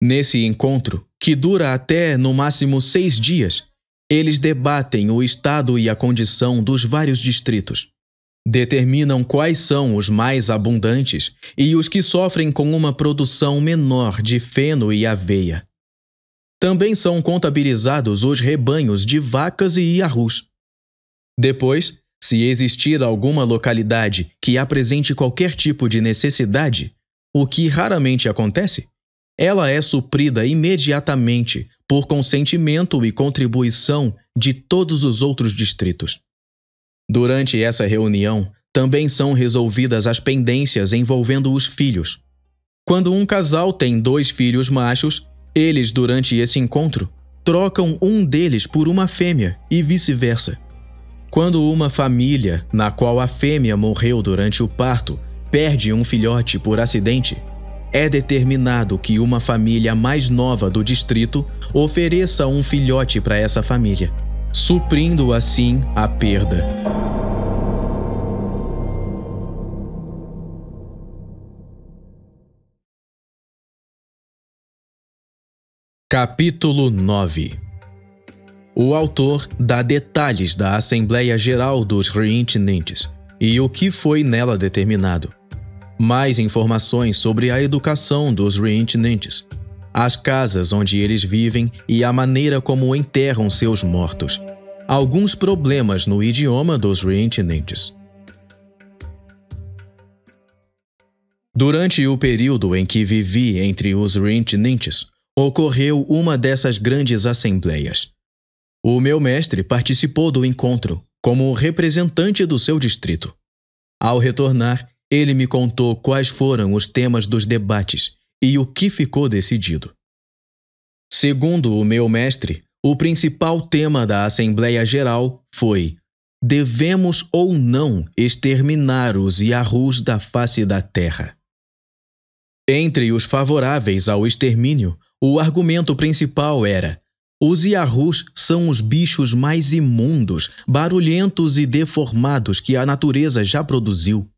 Nesse encontro, que dura até no máximo seis dias, eles debatem o estado e a condição dos vários distritos, determinam quais são os mais abundantes e os que sofrem com uma produção menor de feno e aveia. Também são contabilizados os rebanhos de vacas e iarrus. Depois, se existir alguma localidade que apresente qualquer tipo de necessidade, o que raramente acontece, ela é suprida imediatamente por consentimento e contribuição de todos os outros distritos. Durante essa reunião, também são resolvidas as pendências envolvendo os filhos. Quando um casal tem dois filhos machos, eles, durante esse encontro, trocam um deles por uma fêmea e vice-versa. Quando uma família, na qual a fêmea morreu durante o parto, perde um filhote por acidente, é determinado que uma família mais nova do distrito ofereça um filhote para essa família suprindo assim a perda. Capítulo 9 O autor dá detalhes da Assembleia Geral dos Reintendentes e o que foi nela determinado. Mais informações sobre a educação dos reintendentes as casas onde eles vivem e a maneira como enterram seus mortos. Alguns problemas no idioma dos reintinentes. Durante o período em que vivi entre os reintinentes, ocorreu uma dessas grandes assembleias. O meu mestre participou do encontro como representante do seu distrito. Ao retornar, ele me contou quais foram os temas dos debates e o que ficou decidido. Segundo o meu mestre, o principal tema da Assembleia Geral foi: devemos ou não exterminar os Yahoos da face da terra? Entre os favoráveis ao extermínio, o argumento principal era: os Yahoos são os bichos mais imundos, barulhentos e deformados que a natureza já produziu.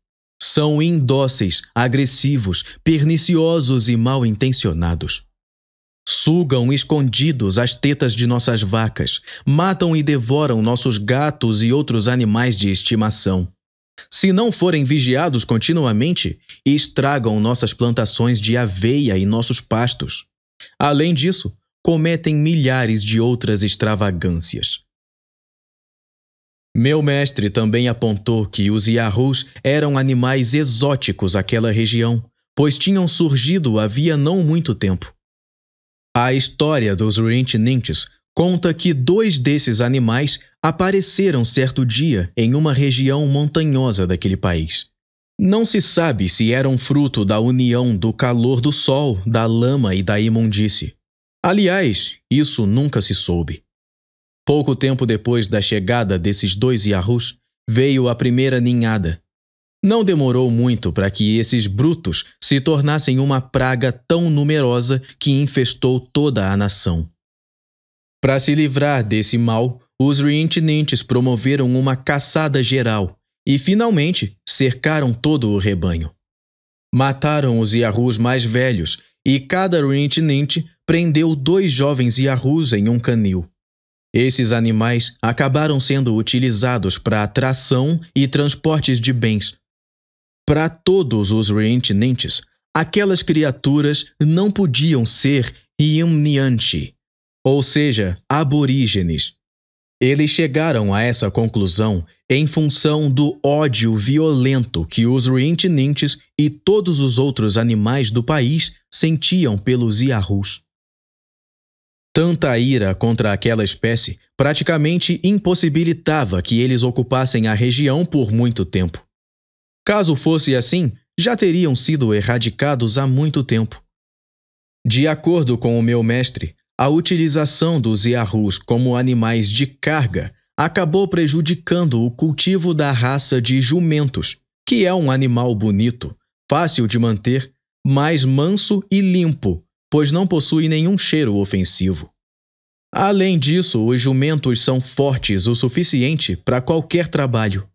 São indóceis, agressivos, perniciosos e mal intencionados. Sugam escondidos as tetas de nossas vacas, matam e devoram nossos gatos e outros animais de estimação. Se não forem vigiados continuamente, estragam nossas plantações de aveia e nossos pastos. Além disso, cometem milhares de outras extravagâncias. Meu mestre também apontou que os Yahoos eram animais exóticos àquela região, pois tinham surgido havia não muito tempo. A história dos Rintintintes conta que dois desses animais apareceram certo dia em uma região montanhosa daquele país. Não se sabe se eram fruto da união do calor do sol, da lama e da imundície. Aliás, isso nunca se soube. Pouco tempo depois da chegada desses dois Yahoos, veio a primeira ninhada. Não demorou muito para que esses brutos se tornassem uma praga tão numerosa que infestou toda a nação. Para se livrar desse mal, os reintinentes promoveram uma caçada geral e, finalmente, cercaram todo o rebanho. Mataram os Yahoos mais velhos e cada reintinente prendeu dois jovens Yahoos em um canil. Esses animais acabaram sendo utilizados para tração e transportes de bens. Para todos os reentinentes, aquelas criaturas não podiam ser Yumnianchi, ou seja, aborígenes. Eles chegaram a essa conclusão em função do ódio violento que os reentinentes e todos os outros animais do país sentiam pelos Yahoos. Tanta ira contra aquela espécie praticamente impossibilitava que eles ocupassem a região por muito tempo. Caso fosse assim, já teriam sido erradicados há muito tempo. De acordo com o meu mestre, a utilização dos iarus como animais de carga acabou prejudicando o cultivo da raça de jumentos, que é um animal bonito, fácil de manter, mas manso e limpo pois não possui nenhum cheiro ofensivo. Além disso, os jumentos são fortes o suficiente para qualquer trabalho.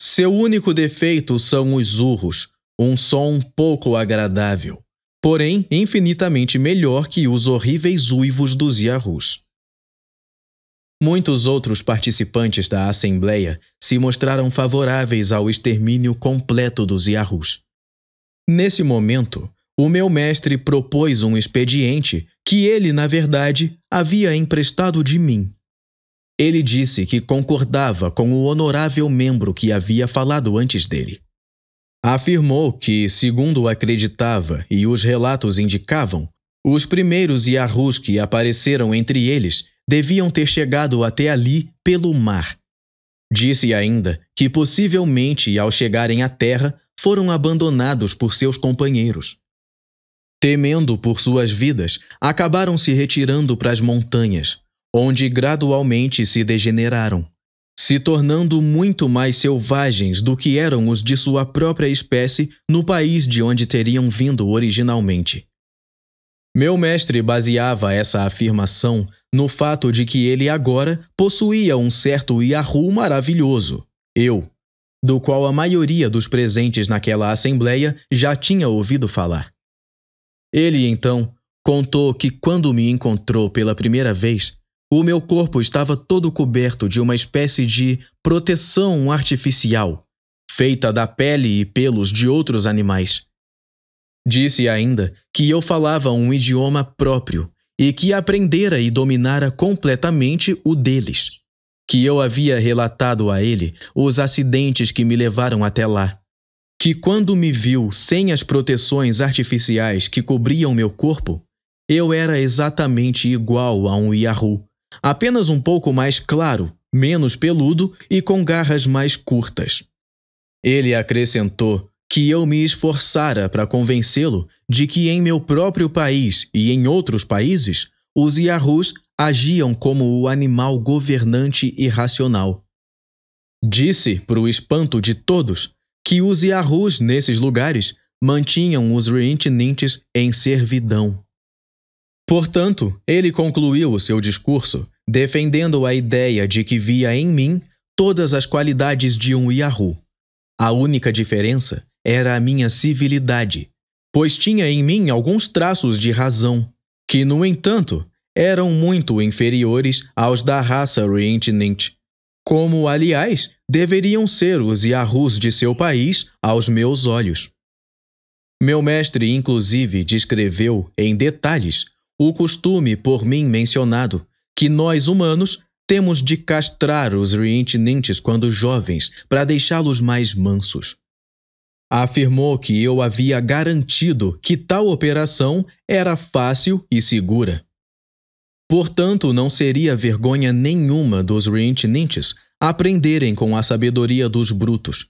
Seu único defeito são os urros, um som pouco agradável, porém infinitamente melhor que os horríveis uivos dos Yahoos. Muitos outros participantes da Assembleia se mostraram favoráveis ao extermínio completo dos Yahoos. Nesse momento, o meu mestre propôs um expediente que ele, na verdade, havia emprestado de mim. Ele disse que concordava com o honorável membro que havia falado antes dele. Afirmou que, segundo acreditava e os relatos indicavam, os primeiros iarrus que apareceram entre eles deviam ter chegado até ali pelo mar. Disse ainda que possivelmente, ao chegarem à terra, foram abandonados por seus companheiros Temendo por suas vidas, acabaram se retirando para as montanhas, onde gradualmente se degeneraram, se tornando muito mais selvagens do que eram os de sua própria espécie no país de onde teriam vindo originalmente. Meu mestre baseava essa afirmação no fato de que ele agora possuía um certo Yahoo maravilhoso, eu, do qual a maioria dos presentes naquela assembleia já tinha ouvido falar. Ele então contou que quando me encontrou pela primeira vez, o meu corpo estava todo coberto de uma espécie de proteção artificial, feita da pele e pelos de outros animais. Disse ainda que eu falava um idioma próprio e que aprendera e dominara completamente o deles, que eu havia relatado a ele os acidentes que me levaram até lá que quando me viu sem as proteções artificiais que cobriam meu corpo, eu era exatamente igual a um Yahoo, apenas um pouco mais claro, menos peludo e com garras mais curtas. Ele acrescentou que eu me esforçara para convencê-lo de que em meu próprio país e em outros países, os Yahoos agiam como o animal governante e racional. Disse, para o espanto de todos, que os Yahus nesses lugares mantinham os reintinentes em servidão. Portanto, ele concluiu o seu discurso defendendo a ideia de que via em mim todas as qualidades de um Yahu. A única diferença era a minha civilidade, pois tinha em mim alguns traços de razão, que, no entanto, eram muito inferiores aos da raça Reintinent como, aliás, deveriam ser os Yahoos de seu país aos meus olhos. Meu mestre, inclusive, descreveu em detalhes o costume por mim mencionado, que nós humanos temos de castrar os reintinentes quando jovens para deixá-los mais mansos. Afirmou que eu havia garantido que tal operação era fácil e segura. Portanto, não seria vergonha nenhuma dos reintinentes aprenderem com a sabedoria dos brutos.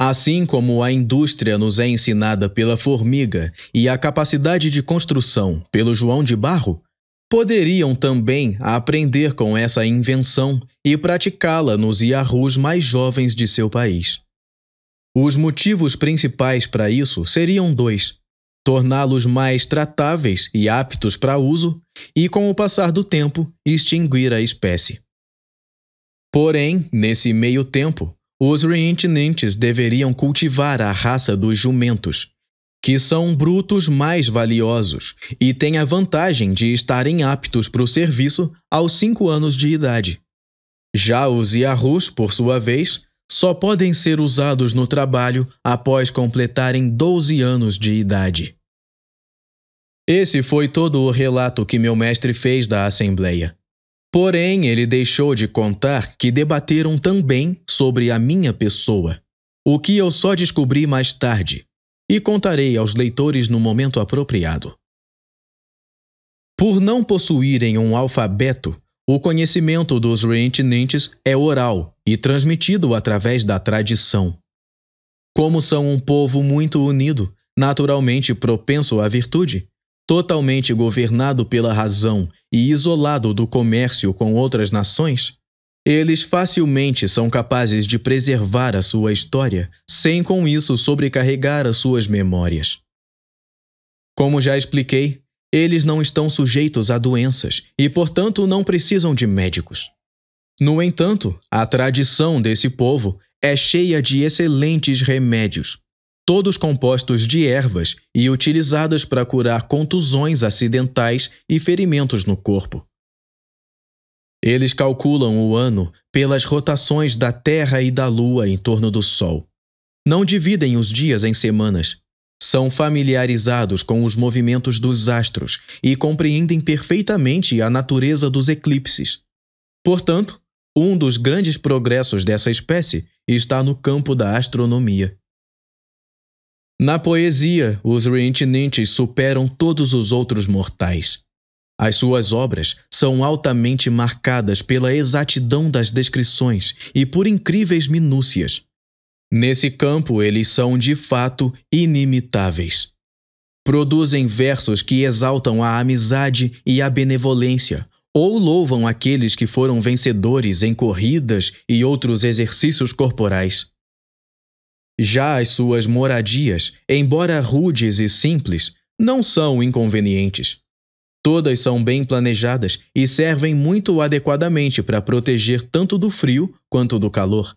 Assim como a indústria nos é ensinada pela formiga e a capacidade de construção pelo João de Barro, poderiam também aprender com essa invenção e praticá-la nos iarrus mais jovens de seu país. Os motivos principais para isso seriam dois torná-los mais tratáveis e aptos para uso, e com o passar do tempo, extinguir a espécie. Porém, nesse meio tempo, os reintinentes deveriam cultivar a raça dos jumentos, que são brutos mais valiosos e têm a vantagem de estarem aptos para o serviço aos cinco anos de idade. Já os Yarus, por sua vez, só podem ser usados no trabalho após completarem 12 anos de idade. Esse foi todo o relato que meu mestre fez da Assembleia. Porém, ele deixou de contar que debateram também sobre a minha pessoa, o que eu só descobri mais tarde, e contarei aos leitores no momento apropriado. Por não possuírem um alfabeto, o conhecimento dos reentinentes é oral e transmitido através da tradição. Como são um povo muito unido, naturalmente propenso à virtude, totalmente governado pela razão e isolado do comércio com outras nações, eles facilmente são capazes de preservar a sua história sem com isso sobrecarregar as suas memórias. Como já expliquei, eles não estão sujeitos a doenças e, portanto, não precisam de médicos. No entanto, a tradição desse povo é cheia de excelentes remédios, todos compostos de ervas e utilizadas para curar contusões acidentais e ferimentos no corpo. Eles calculam o ano pelas rotações da Terra e da Lua em torno do Sol. Não dividem os dias em semanas. São familiarizados com os movimentos dos astros e compreendem perfeitamente a natureza dos eclipses. Portanto, um dos grandes progressos dessa espécie está no campo da astronomia. Na poesia, os reintinentes superam todos os outros mortais. As suas obras são altamente marcadas pela exatidão das descrições e por incríveis minúcias. Nesse campo, eles são de fato inimitáveis. Produzem versos que exaltam a amizade e a benevolência, ou louvam aqueles que foram vencedores em corridas e outros exercícios corporais. Já as suas moradias, embora rudes e simples, não são inconvenientes. Todas são bem planejadas e servem muito adequadamente para proteger tanto do frio quanto do calor.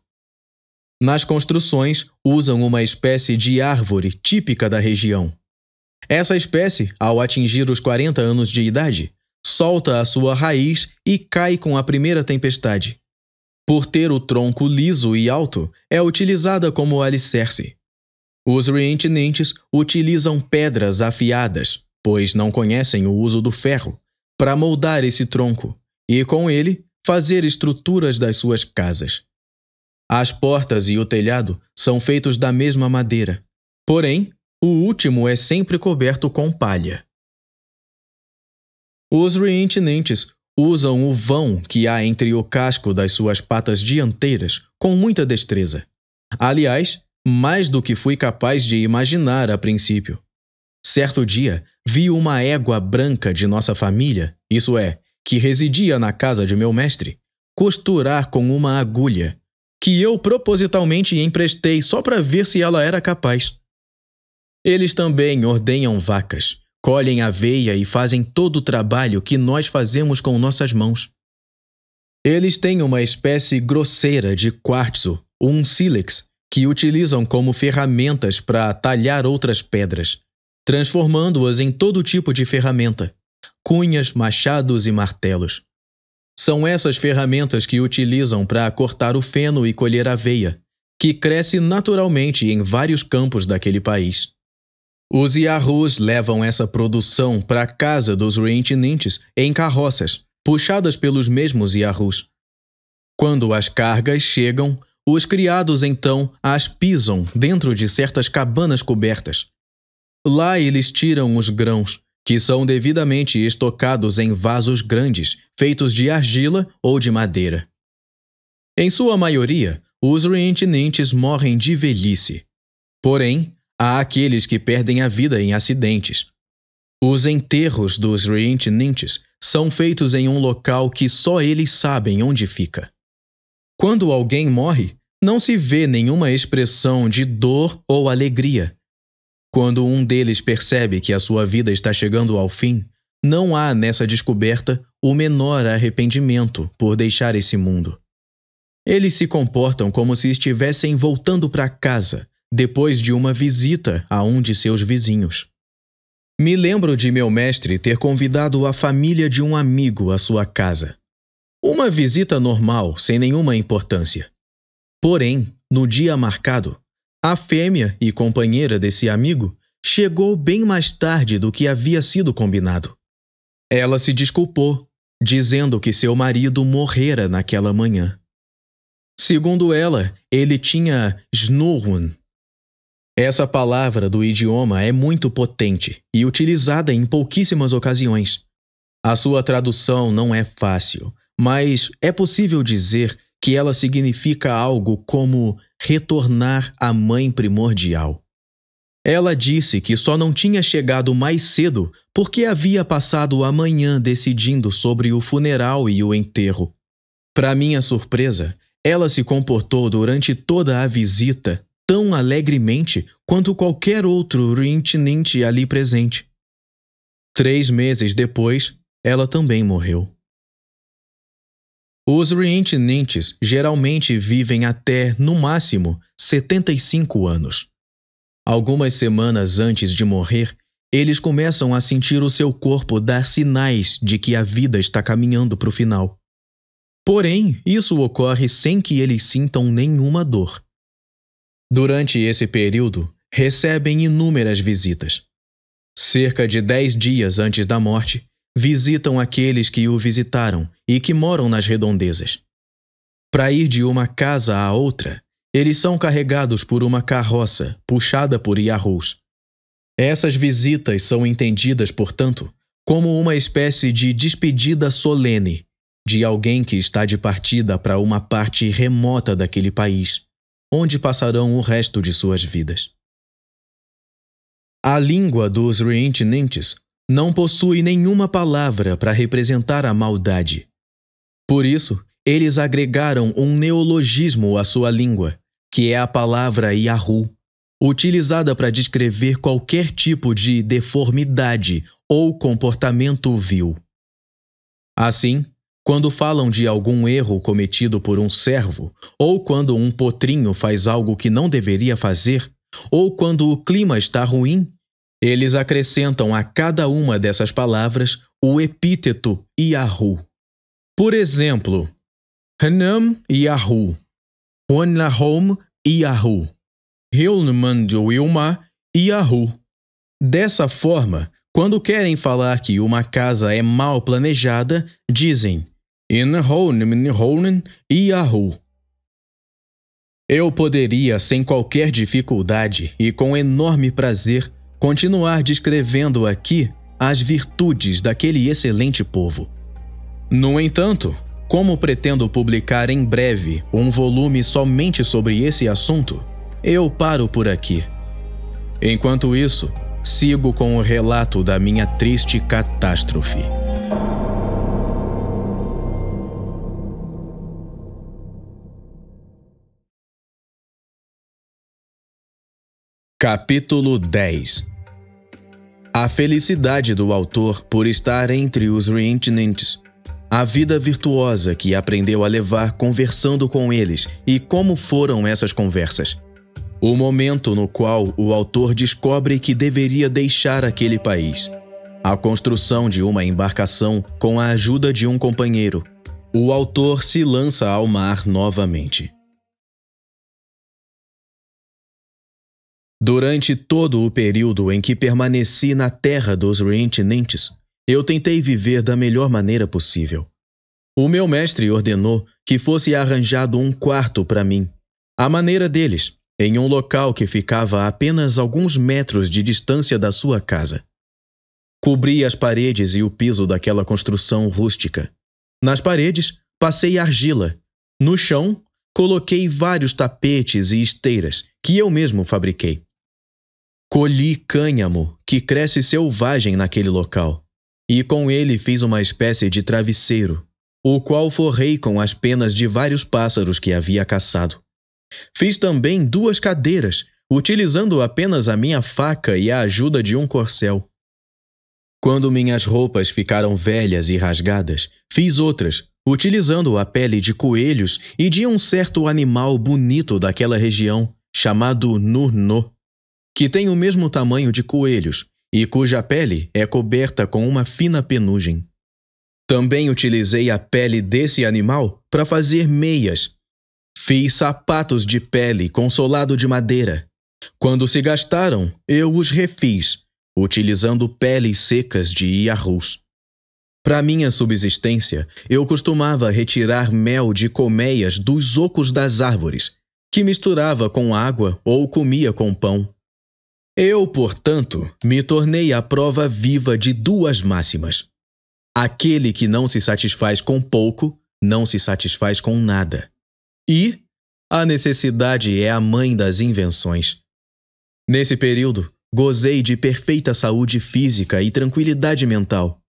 Nas construções, usam uma espécie de árvore típica da região. Essa espécie, ao atingir os 40 anos de idade, solta a sua raiz e cai com a primeira tempestade por ter o tronco liso e alto, é utilizada como alicerce. Os reentinentes utilizam pedras afiadas, pois não conhecem o uso do ferro, para moldar esse tronco e, com ele, fazer estruturas das suas casas. As portas e o telhado são feitos da mesma madeira, porém, o último é sempre coberto com palha. Os reentinentes Usam o vão que há entre o casco das suas patas dianteiras com muita destreza. Aliás, mais do que fui capaz de imaginar a princípio. Certo dia, vi uma égua branca de nossa família, isso é, que residia na casa de meu mestre, costurar com uma agulha, que eu propositalmente emprestei só para ver se ela era capaz. Eles também ordenham vacas, Colhem aveia e fazem todo o trabalho que nós fazemos com nossas mãos. Eles têm uma espécie grosseira de quartzo, um sílex, que utilizam como ferramentas para talhar outras pedras, transformando-as em todo tipo de ferramenta: cunhas, machados e martelos. São essas ferramentas que utilizam para cortar o feno e colher aveia, que cresce naturalmente em vários campos daquele país. Os Yahoos levam essa produção para a casa dos reintinentes em carroças, puxadas pelos mesmos Yahoos. Quando as cargas chegam, os criados então as pisam dentro de certas cabanas cobertas. Lá eles tiram os grãos, que são devidamente estocados em vasos grandes, feitos de argila ou de madeira. Em sua maioria, os reintinentes morrem de velhice. Porém, Há aqueles que perdem a vida em acidentes. Os enterros dos reintinentes são feitos em um local que só eles sabem onde fica. Quando alguém morre, não se vê nenhuma expressão de dor ou alegria. Quando um deles percebe que a sua vida está chegando ao fim, não há nessa descoberta o menor arrependimento por deixar esse mundo. Eles se comportam como se estivessem voltando para casa depois de uma visita a um de seus vizinhos. Me lembro de meu mestre ter convidado a família de um amigo à sua casa. Uma visita normal, sem nenhuma importância. Porém, no dia marcado, a fêmea e companheira desse amigo chegou bem mais tarde do que havia sido combinado. Ela se desculpou, dizendo que seu marido morrera naquela manhã. Segundo ela, ele tinha Snowrun, essa palavra do idioma é muito potente e utilizada em pouquíssimas ocasiões. A sua tradução não é fácil, mas é possível dizer que ela significa algo como retornar à mãe primordial. Ela disse que só não tinha chegado mais cedo porque havia passado a manhã decidindo sobre o funeral e o enterro. Para minha surpresa, ela se comportou durante toda a visita tão alegremente quanto qualquer outro rintininte ali presente. Três meses depois, ela também morreu. Os rintinintes geralmente vivem até, no máximo, 75 anos. Algumas semanas antes de morrer, eles começam a sentir o seu corpo dar sinais de que a vida está caminhando para o final. Porém, isso ocorre sem que eles sintam nenhuma dor. Durante esse período, recebem inúmeras visitas. Cerca de dez dias antes da morte, visitam aqueles que o visitaram e que moram nas redondezas. Para ir de uma casa a outra, eles são carregados por uma carroça puxada por iarros. Essas visitas são entendidas, portanto, como uma espécie de despedida solene de alguém que está de partida para uma parte remota daquele país onde passarão o resto de suas vidas. A língua dos reentinentes não possui nenhuma palavra para representar a maldade. Por isso, eles agregaram um neologismo à sua língua, que é a palavra Yahu, utilizada para descrever qualquer tipo de deformidade ou comportamento vil. Assim, quando falam de algum erro cometido por um servo, ou quando um potrinho faz algo que não deveria fazer, ou quando o clima está ruim, eles acrescentam a cada uma dessas palavras o epíteto Yahoo. Por exemplo, Hanam Yahoo, Wanahom Yahoo, Hilnmand Wilma Yahoo. Dessa forma, quando querem falar que uma casa é mal planejada, dizem Enhorn, Minhorn e Yahoo. Eu poderia, sem qualquer dificuldade e com enorme prazer, continuar descrevendo aqui as virtudes daquele excelente povo. No entanto, como pretendo publicar em breve um volume somente sobre esse assunto, eu paro por aqui. Enquanto isso, sigo com o relato da minha triste catástrofe. Capítulo 10 A felicidade do autor por estar entre os reintinentes. A vida virtuosa que aprendeu a levar conversando com eles e como foram essas conversas. O momento no qual o autor descobre que deveria deixar aquele país. A construção de uma embarcação com a ajuda de um companheiro. O autor se lança ao mar novamente. Durante todo o período em que permaneci na terra dos reintinentes, eu tentei viver da melhor maneira possível. O meu mestre ordenou que fosse arranjado um quarto para mim, à maneira deles, em um local que ficava a apenas alguns metros de distância da sua casa. Cobri as paredes e o piso daquela construção rústica. Nas paredes, passei argila. No chão, coloquei vários tapetes e esteiras que eu mesmo fabriquei. Colhi cânhamo, que cresce selvagem naquele local, e com ele fiz uma espécie de travesseiro, o qual forrei com as penas de vários pássaros que havia caçado. Fiz também duas cadeiras, utilizando apenas a minha faca e a ajuda de um corcel. Quando minhas roupas ficaram velhas e rasgadas, fiz outras, utilizando a pele de coelhos e de um certo animal bonito daquela região, chamado Nurnô que tem o mesmo tamanho de coelhos e cuja pele é coberta com uma fina penugem. Também utilizei a pele desse animal para fazer meias. Fiz sapatos de pele com solado de madeira. Quando se gastaram, eu os refiz, utilizando peles secas de iarrus. Para minha subsistência, eu costumava retirar mel de colmeias dos ocos das árvores, que misturava com água ou comia com pão. Eu, portanto, me tornei a prova viva de duas máximas. Aquele que não se satisfaz com pouco, não se satisfaz com nada. E a necessidade é a mãe das invenções. Nesse período, gozei de perfeita saúde física e tranquilidade mental.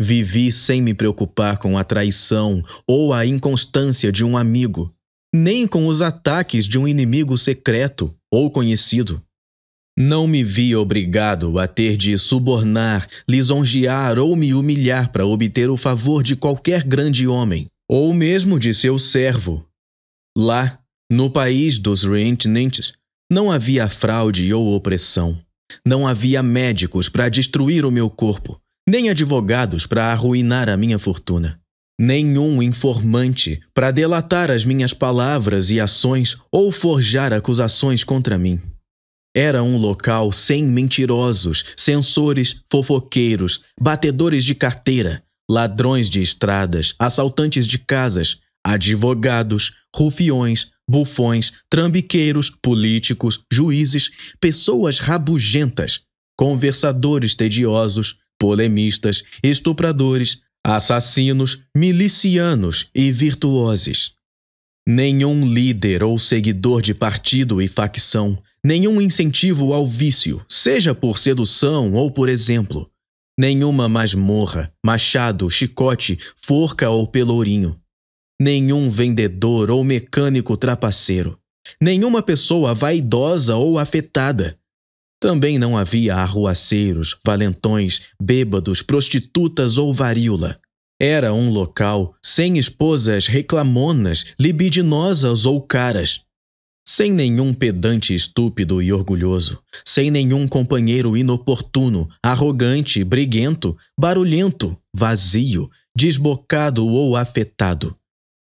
Vivi sem me preocupar com a traição ou a inconstância de um amigo, nem com os ataques de um inimigo secreto ou conhecido. Não me vi obrigado a ter de subornar, lisonjear ou me humilhar para obter o favor de qualquer grande homem, ou mesmo de seu servo. Lá, no país dos reentinentes, não havia fraude ou opressão. Não havia médicos para destruir o meu corpo, nem advogados para arruinar a minha fortuna, nenhum informante para delatar as minhas palavras e ações ou forjar acusações contra mim. Era um local sem mentirosos, censores, fofoqueiros, batedores de carteira, ladrões de estradas, assaltantes de casas, advogados, rufiões, bufões, trambiqueiros, políticos, juízes, pessoas rabugentas, conversadores tediosos, polemistas, estupradores, assassinos, milicianos e virtuoses. Nenhum líder ou seguidor de partido e facção, nenhum incentivo ao vício, seja por sedução ou por exemplo, nenhuma masmorra, machado, chicote, forca ou pelourinho, nenhum vendedor ou mecânico trapaceiro, nenhuma pessoa vaidosa ou afetada. Também não havia arruaceiros, valentões, bêbados, prostitutas ou varíola. Era um local sem esposas reclamonas, libidinosas ou caras. Sem nenhum pedante estúpido e orgulhoso, sem nenhum companheiro inoportuno, arrogante, briguento, barulhento, vazio, desbocado ou afetado.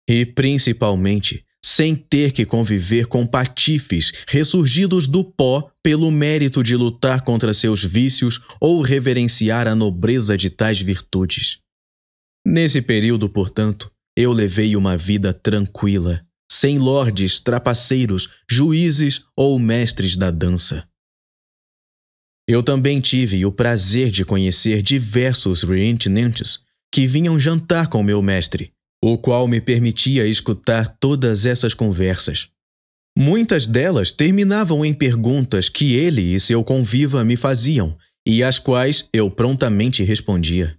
E, principalmente, sem ter que conviver com patifes ressurgidos do pó pelo mérito de lutar contra seus vícios ou reverenciar a nobreza de tais virtudes. Nesse período, portanto, eu levei uma vida tranquila, sem lordes, trapaceiros, juízes ou mestres da dança. Eu também tive o prazer de conhecer diversos reintinentes que vinham jantar com meu mestre, o qual me permitia escutar todas essas conversas. Muitas delas terminavam em perguntas que ele e seu conviva me faziam e às quais eu prontamente respondia.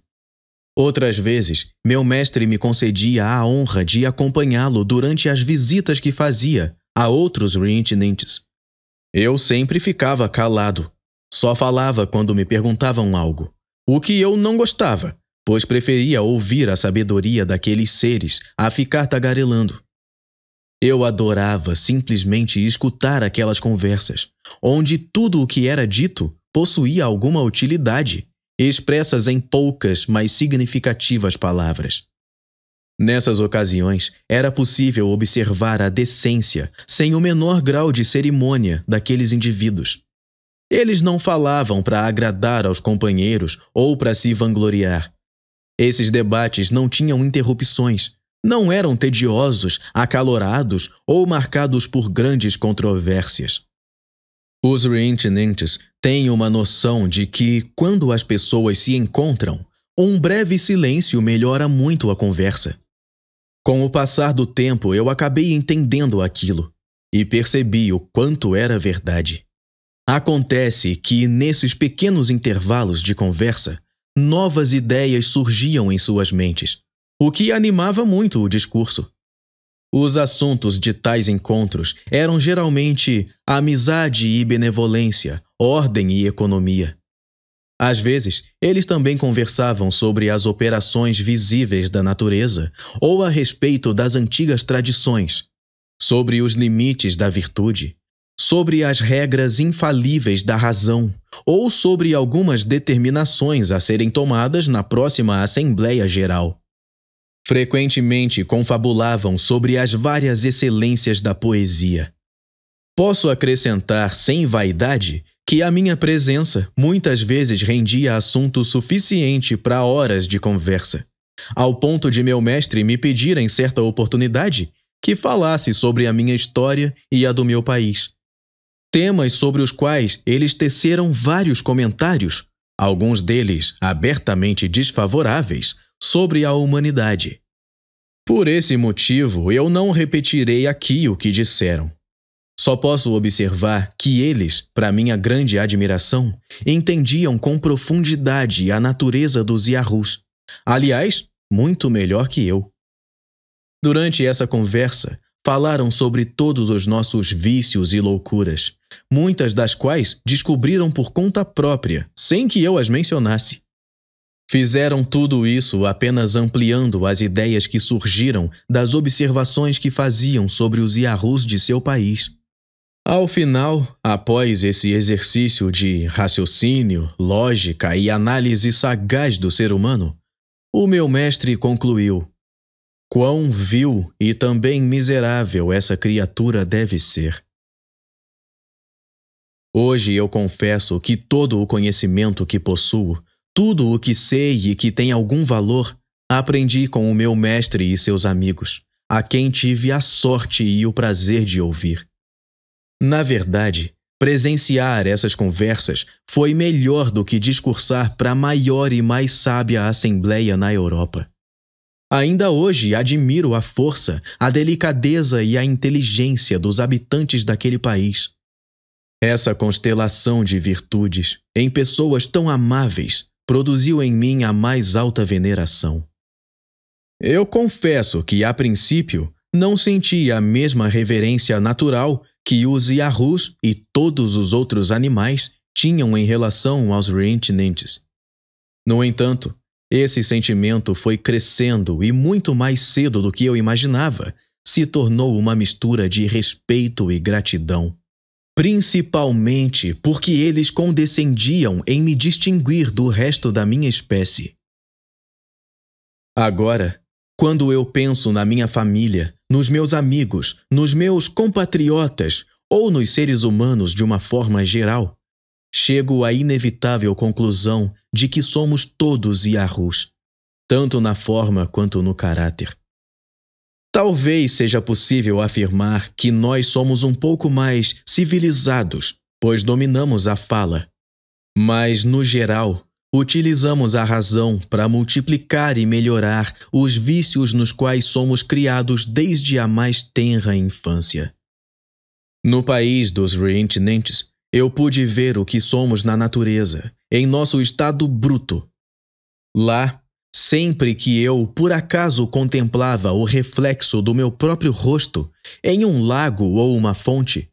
Outras vezes, meu mestre me concedia a honra de acompanhá-lo durante as visitas que fazia a outros reintinentes. Eu sempre ficava calado. Só falava quando me perguntavam algo, o que eu não gostava, pois preferia ouvir a sabedoria daqueles seres a ficar tagarelando. Eu adorava simplesmente escutar aquelas conversas, onde tudo o que era dito possuía alguma utilidade expressas em poucas, mas significativas palavras. Nessas ocasiões, era possível observar a decência, sem o menor grau de cerimônia, daqueles indivíduos. Eles não falavam para agradar aos companheiros ou para se vangloriar. Esses debates não tinham interrupções, não eram tediosos, acalorados ou marcados por grandes controvérsias. Os reintinentes têm uma noção de que, quando as pessoas se encontram, um breve silêncio melhora muito a conversa. Com o passar do tempo, eu acabei entendendo aquilo e percebi o quanto era verdade. Acontece que, nesses pequenos intervalos de conversa, novas ideias surgiam em suas mentes, o que animava muito o discurso. Os assuntos de tais encontros eram geralmente amizade e benevolência, ordem e economia. Às vezes, eles também conversavam sobre as operações visíveis da natureza ou a respeito das antigas tradições, sobre os limites da virtude, sobre as regras infalíveis da razão ou sobre algumas determinações a serem tomadas na próxima Assembleia Geral. Frequentemente confabulavam sobre as várias excelências da poesia. Posso acrescentar, sem vaidade, que a minha presença muitas vezes rendia assunto suficiente para horas de conversa, ao ponto de meu mestre me pedir em certa oportunidade que falasse sobre a minha história e a do meu país. Temas sobre os quais eles teceram vários comentários, alguns deles abertamente desfavoráveis, sobre a humanidade. Por esse motivo, eu não repetirei aqui o que disseram. Só posso observar que eles, para minha grande admiração, entendiam com profundidade a natureza dos Yahoos. Aliás, muito melhor que eu. Durante essa conversa, falaram sobre todos os nossos vícios e loucuras, muitas das quais descobriram por conta própria, sem que eu as mencionasse. Fizeram tudo isso apenas ampliando as ideias que surgiram das observações que faziam sobre os Yahoos de seu país. Ao final, após esse exercício de raciocínio, lógica e análise sagaz do ser humano, o meu mestre concluiu: Quão vil e também miserável essa criatura deve ser. Hoje eu confesso que todo o conhecimento que possuo tudo o que sei e que tem algum valor aprendi com o meu mestre e seus amigos, a quem tive a sorte e o prazer de ouvir. Na verdade, presenciar essas conversas foi melhor do que discursar para a maior e mais sábia assembleia na Europa. Ainda hoje admiro a força, a delicadeza e a inteligência dos habitantes daquele país. Essa constelação de virtudes em pessoas tão amáveis produziu em mim a mais alta veneração. Eu confesso que, a princípio, não senti a mesma reverência natural que os Yahoos e todos os outros animais tinham em relação aos reintinentes. No entanto, esse sentimento foi crescendo e muito mais cedo do que eu imaginava se tornou uma mistura de respeito e gratidão principalmente porque eles condescendiam em me distinguir do resto da minha espécie. Agora, quando eu penso na minha família, nos meus amigos, nos meus compatriotas ou nos seres humanos de uma forma geral, chego à inevitável conclusão de que somos todos Yahus, tanto na forma quanto no caráter. Talvez seja possível afirmar que nós somos um pouco mais civilizados, pois dominamos a fala. Mas, no geral, utilizamos a razão para multiplicar e melhorar os vícios nos quais somos criados desde a mais tenra infância. No país dos reentinentes, eu pude ver o que somos na natureza, em nosso estado bruto. Lá, Sempre que eu, por acaso, contemplava o reflexo do meu próprio rosto em um lago ou uma fonte,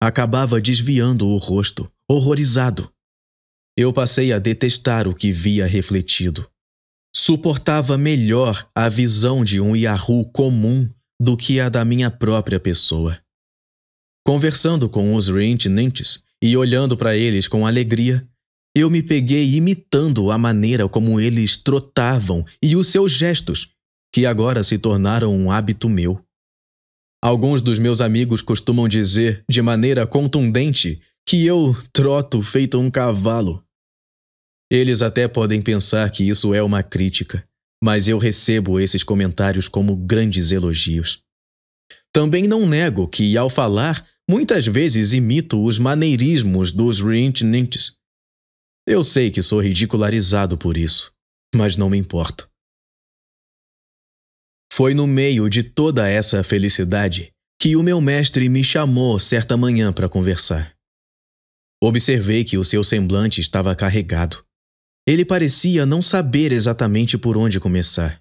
acabava desviando o rosto, horrorizado. Eu passei a detestar o que via refletido. Suportava melhor a visão de um Yahoo comum do que a da minha própria pessoa. Conversando com os reintinentes e olhando para eles com alegria, eu me peguei imitando a maneira como eles trotavam e os seus gestos, que agora se tornaram um hábito meu. Alguns dos meus amigos costumam dizer, de maneira contundente, que eu troto feito um cavalo. Eles até podem pensar que isso é uma crítica, mas eu recebo esses comentários como grandes elogios. Também não nego que, ao falar, muitas vezes imito os maneirismos dos Rintintes, eu sei que sou ridicularizado por isso, mas não me importo. Foi no meio de toda essa felicidade que o meu mestre me chamou certa manhã para conversar. Observei que o seu semblante estava carregado. Ele parecia não saber exatamente por onde começar.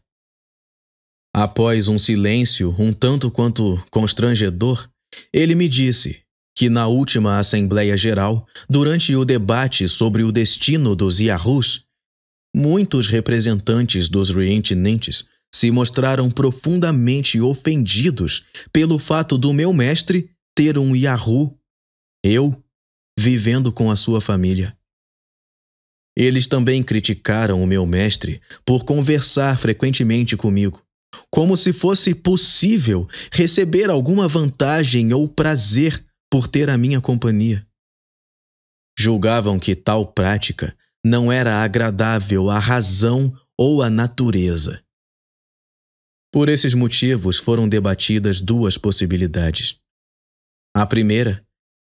Após um silêncio um tanto quanto constrangedor, ele me disse: que na última Assembleia Geral, durante o debate sobre o destino dos Yahoos, muitos representantes dos reintinentes se mostraram profundamente ofendidos pelo fato do meu mestre ter um Yahoo, eu, vivendo com a sua família. Eles também criticaram o meu mestre por conversar frequentemente comigo, como se fosse possível receber alguma vantagem ou prazer por ter a minha companhia. Julgavam que tal prática não era agradável à razão ou à natureza. Por esses motivos foram debatidas duas possibilidades. A primeira,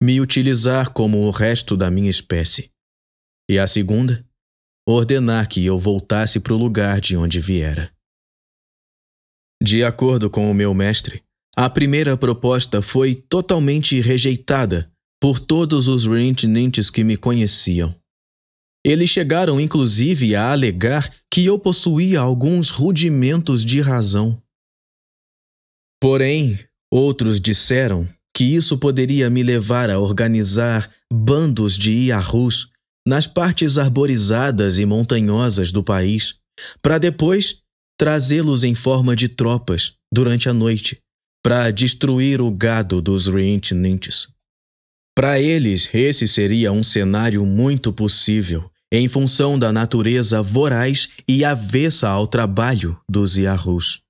me utilizar como o resto da minha espécie. E a segunda, ordenar que eu voltasse para o lugar de onde viera. De acordo com o meu mestre, a primeira proposta foi totalmente rejeitada por todos os reintinentes que me conheciam. Eles chegaram inclusive a alegar que eu possuía alguns rudimentos de razão. Porém, outros disseram que isso poderia me levar a organizar bandos de iarrus nas partes arborizadas e montanhosas do país, para depois trazê-los em forma de tropas durante a noite para destruir o gado dos reintinentes. Para eles, esse seria um cenário muito possível, em função da natureza voraz e avessa ao trabalho dos Yahoos.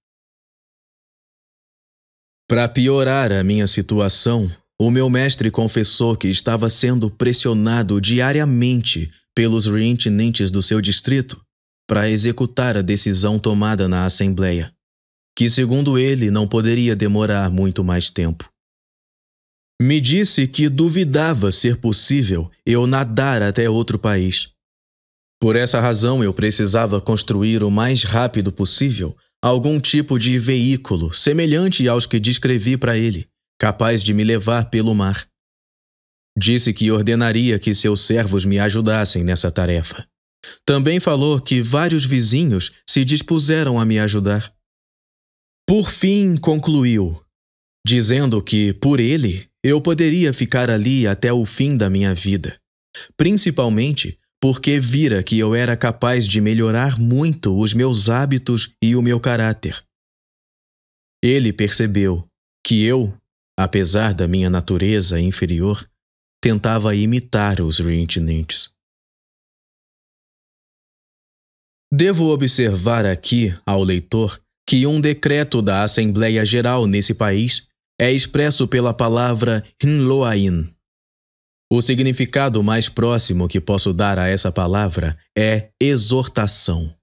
Para piorar a minha situação, o meu mestre confessou que estava sendo pressionado diariamente pelos reintinentes do seu distrito para executar a decisão tomada na Assembleia que, segundo ele, não poderia demorar muito mais tempo. Me disse que duvidava ser possível eu nadar até outro país. Por essa razão, eu precisava construir o mais rápido possível algum tipo de veículo semelhante aos que descrevi para ele, capaz de me levar pelo mar. Disse que ordenaria que seus servos me ajudassem nessa tarefa. Também falou que vários vizinhos se dispuseram a me ajudar. Por fim, concluiu, dizendo que, por ele, eu poderia ficar ali até o fim da minha vida, principalmente porque vira que eu era capaz de melhorar muito os meus hábitos e o meu caráter. Ele percebeu que eu, apesar da minha natureza inferior, tentava imitar os reintinentes. Devo observar aqui ao leitor que um decreto da Assembleia Geral nesse país é expresso pela palavra Hnloain. O significado mais próximo que posso dar a essa palavra é exortação.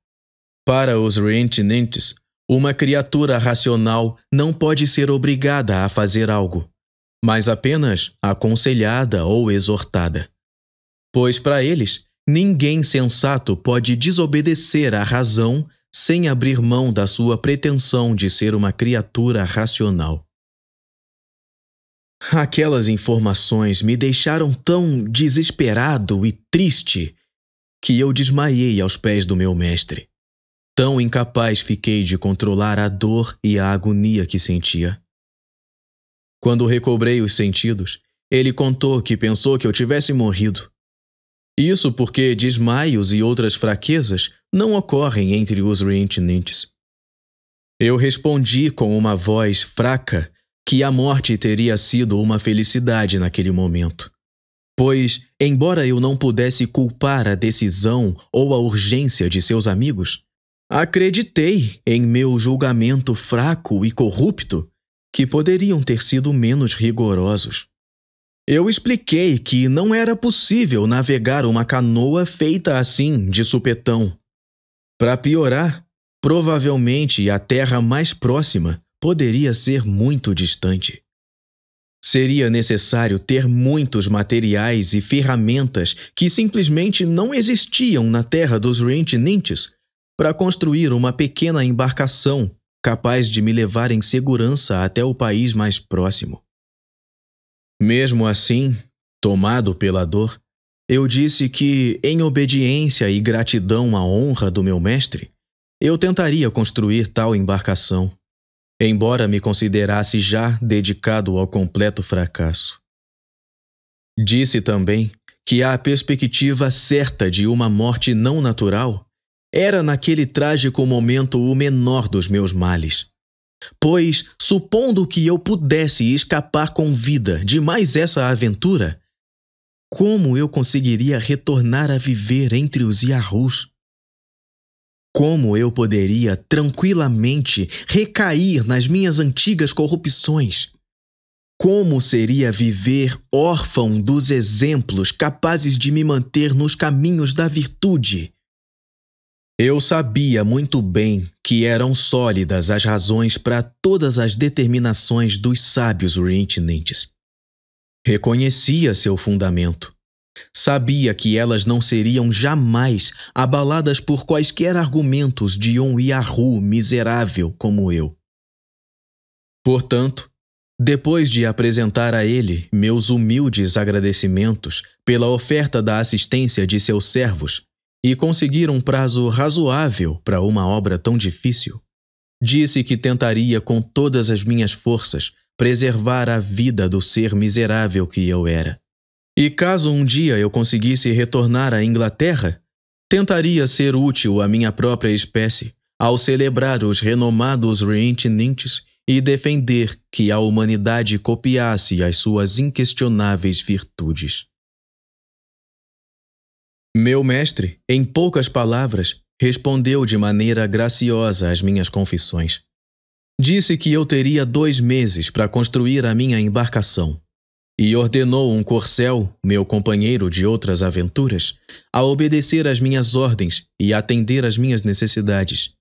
Para os reentinentes, uma criatura racional não pode ser obrigada a fazer algo, mas apenas aconselhada ou exortada. Pois para eles, ninguém sensato pode desobedecer à razão sem abrir mão da sua pretensão de ser uma criatura racional. Aquelas informações me deixaram tão desesperado e triste que eu desmaiei aos pés do meu mestre. Tão incapaz fiquei de controlar a dor e a agonia que sentia. Quando recobrei os sentidos, ele contou que pensou que eu tivesse morrido. Isso porque desmaios e outras fraquezas não ocorrem entre os reintinentes. Eu respondi com uma voz fraca que a morte teria sido uma felicidade naquele momento. Pois, embora eu não pudesse culpar a decisão ou a urgência de seus amigos, acreditei em meu julgamento fraco e corrupto que poderiam ter sido menos rigorosos. Eu expliquei que não era possível navegar uma canoa feita assim, de supetão. Para piorar, provavelmente a terra mais próxima poderia ser muito distante. Seria necessário ter muitos materiais e ferramentas que simplesmente não existiam na terra dos Rentinintes para construir uma pequena embarcação capaz de me levar em segurança até o país mais próximo. Mesmo assim, tomado pela dor, eu disse que, em obediência e gratidão à honra do meu mestre, eu tentaria construir tal embarcação, embora me considerasse já dedicado ao completo fracasso. Disse também que a perspectiva certa de uma morte não natural era naquele trágico momento o menor dos meus males, Pois, supondo que eu pudesse escapar com vida de mais essa aventura, como eu conseguiria retornar a viver entre os Yahoos? Como eu poderia tranquilamente recair nas minhas antigas corrupções? Como seria viver órfão dos exemplos capazes de me manter nos caminhos da virtude? Eu sabia muito bem que eram sólidas as razões para todas as determinações dos sábios orientinentes. Reconhecia seu fundamento. Sabia que elas não seriam jamais abaladas por quaisquer argumentos de um Yahoo miserável como eu. Portanto, depois de apresentar a ele meus humildes agradecimentos pela oferta da assistência de seus servos, e conseguir um prazo razoável para uma obra tão difícil. Disse que tentaria com todas as minhas forças preservar a vida do ser miserável que eu era. E caso um dia eu conseguisse retornar à Inglaterra, tentaria ser útil à minha própria espécie ao celebrar os renomados reintinentes e defender que a humanidade copiasse as suas inquestionáveis virtudes. Meu mestre, em poucas palavras, respondeu de maneira graciosa às minhas confissões. Disse que eu teria dois meses para construir a minha embarcação e ordenou um corcel, meu companheiro de outras aventuras, a obedecer às minhas ordens e atender às minhas necessidades.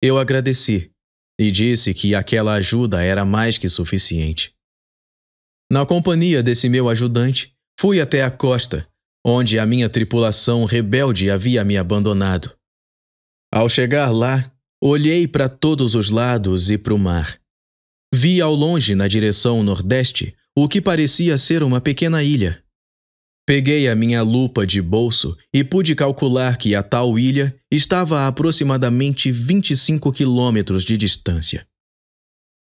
Eu agradeci e disse que aquela ajuda era mais que suficiente. Na companhia desse meu ajudante, fui até a costa onde a minha tripulação rebelde havia me abandonado. Ao chegar lá, olhei para todos os lados e para o mar. Vi ao longe, na direção nordeste, o que parecia ser uma pequena ilha. Peguei a minha lupa de bolso e pude calcular que a tal ilha estava a aproximadamente 25 quilômetros de distância.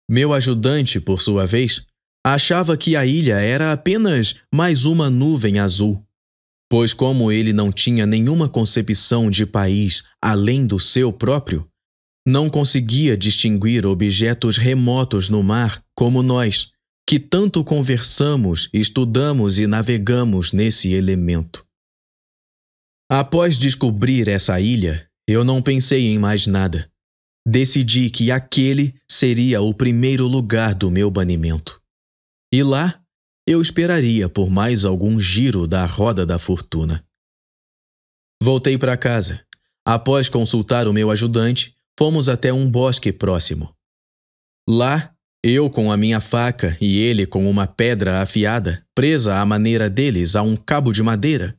Meu ajudante, por sua vez, achava que a ilha era apenas mais uma nuvem azul. Pois, como ele não tinha nenhuma concepção de país além do seu próprio, não conseguia distinguir objetos remotos no mar como nós, que tanto conversamos, estudamos e navegamos nesse elemento. Após descobrir essa ilha, eu não pensei em mais nada. Decidi que aquele seria o primeiro lugar do meu banimento. E lá eu esperaria por mais algum giro da roda da fortuna. Voltei para casa. Após consultar o meu ajudante, fomos até um bosque próximo. Lá, eu com a minha faca e ele com uma pedra afiada, presa à maneira deles a um cabo de madeira,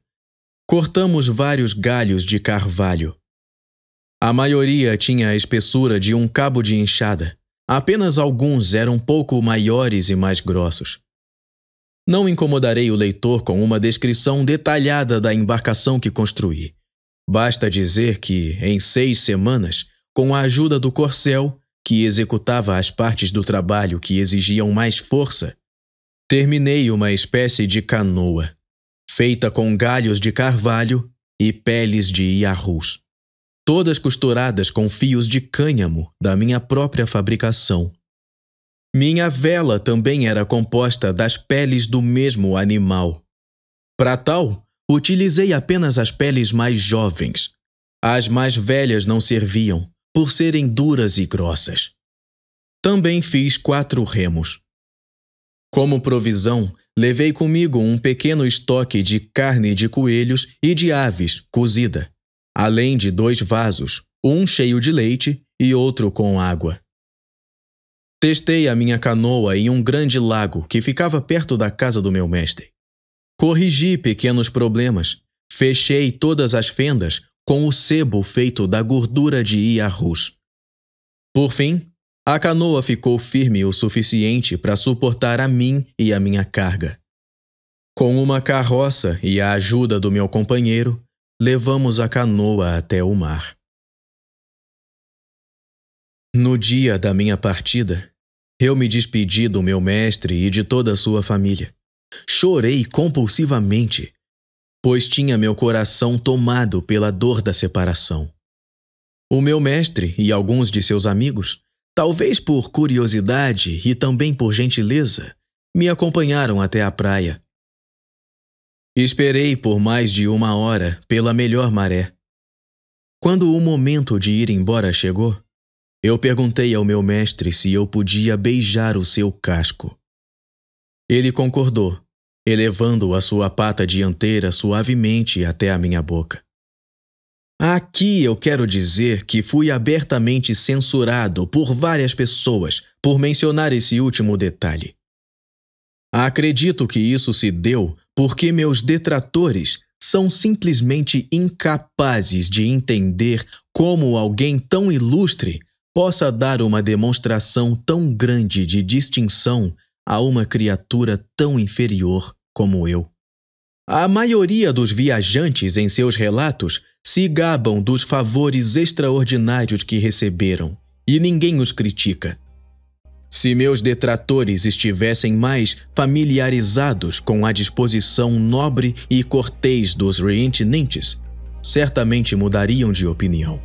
cortamos vários galhos de carvalho. A maioria tinha a espessura de um cabo de enxada. Apenas alguns eram pouco maiores e mais grossos. Não incomodarei o leitor com uma descrição detalhada da embarcação que construí. Basta dizer que, em seis semanas, com a ajuda do corcel, que executava as partes do trabalho que exigiam mais força, terminei uma espécie de canoa, feita com galhos de carvalho e peles de iarrus, todas costuradas com fios de cânhamo da minha própria fabricação minha vela também era composta das peles do mesmo animal. Para tal, utilizei apenas as peles mais jovens. As mais velhas não serviam, por serem duras e grossas. Também fiz quatro remos. Como provisão, levei comigo um pequeno estoque de carne de coelhos e de aves cozida, além de dois vasos, um cheio de leite e outro com água. Testei a minha canoa em um grande lago que ficava perto da casa do meu mestre. Corrigi pequenos problemas, fechei todas as fendas com o sebo feito da gordura de Iarrus. Por fim, a canoa ficou firme o suficiente para suportar a mim e a minha carga. Com uma carroça e a ajuda do meu companheiro, levamos a canoa até o mar. No dia da minha partida, eu me despedi do meu mestre e de toda a sua família. Chorei compulsivamente, pois tinha meu coração tomado pela dor da separação. O meu mestre e alguns de seus amigos, talvez por curiosidade e também por gentileza, me acompanharam até a praia. Esperei por mais de uma hora pela melhor maré. Quando o momento de ir embora chegou, eu perguntei ao meu mestre se eu podia beijar o seu casco. Ele concordou, elevando a sua pata dianteira suavemente até a minha boca. Aqui eu quero dizer que fui abertamente censurado por várias pessoas por mencionar esse último detalhe. Acredito que isso se deu porque meus detratores são simplesmente incapazes de entender como alguém tão ilustre possa dar uma demonstração tão grande de distinção a uma criatura tão inferior como eu. A maioria dos viajantes em seus relatos se gabam dos favores extraordinários que receberam, e ninguém os critica. Se meus detratores estivessem mais familiarizados com a disposição nobre e cortês dos reintinentes, certamente mudariam de opinião.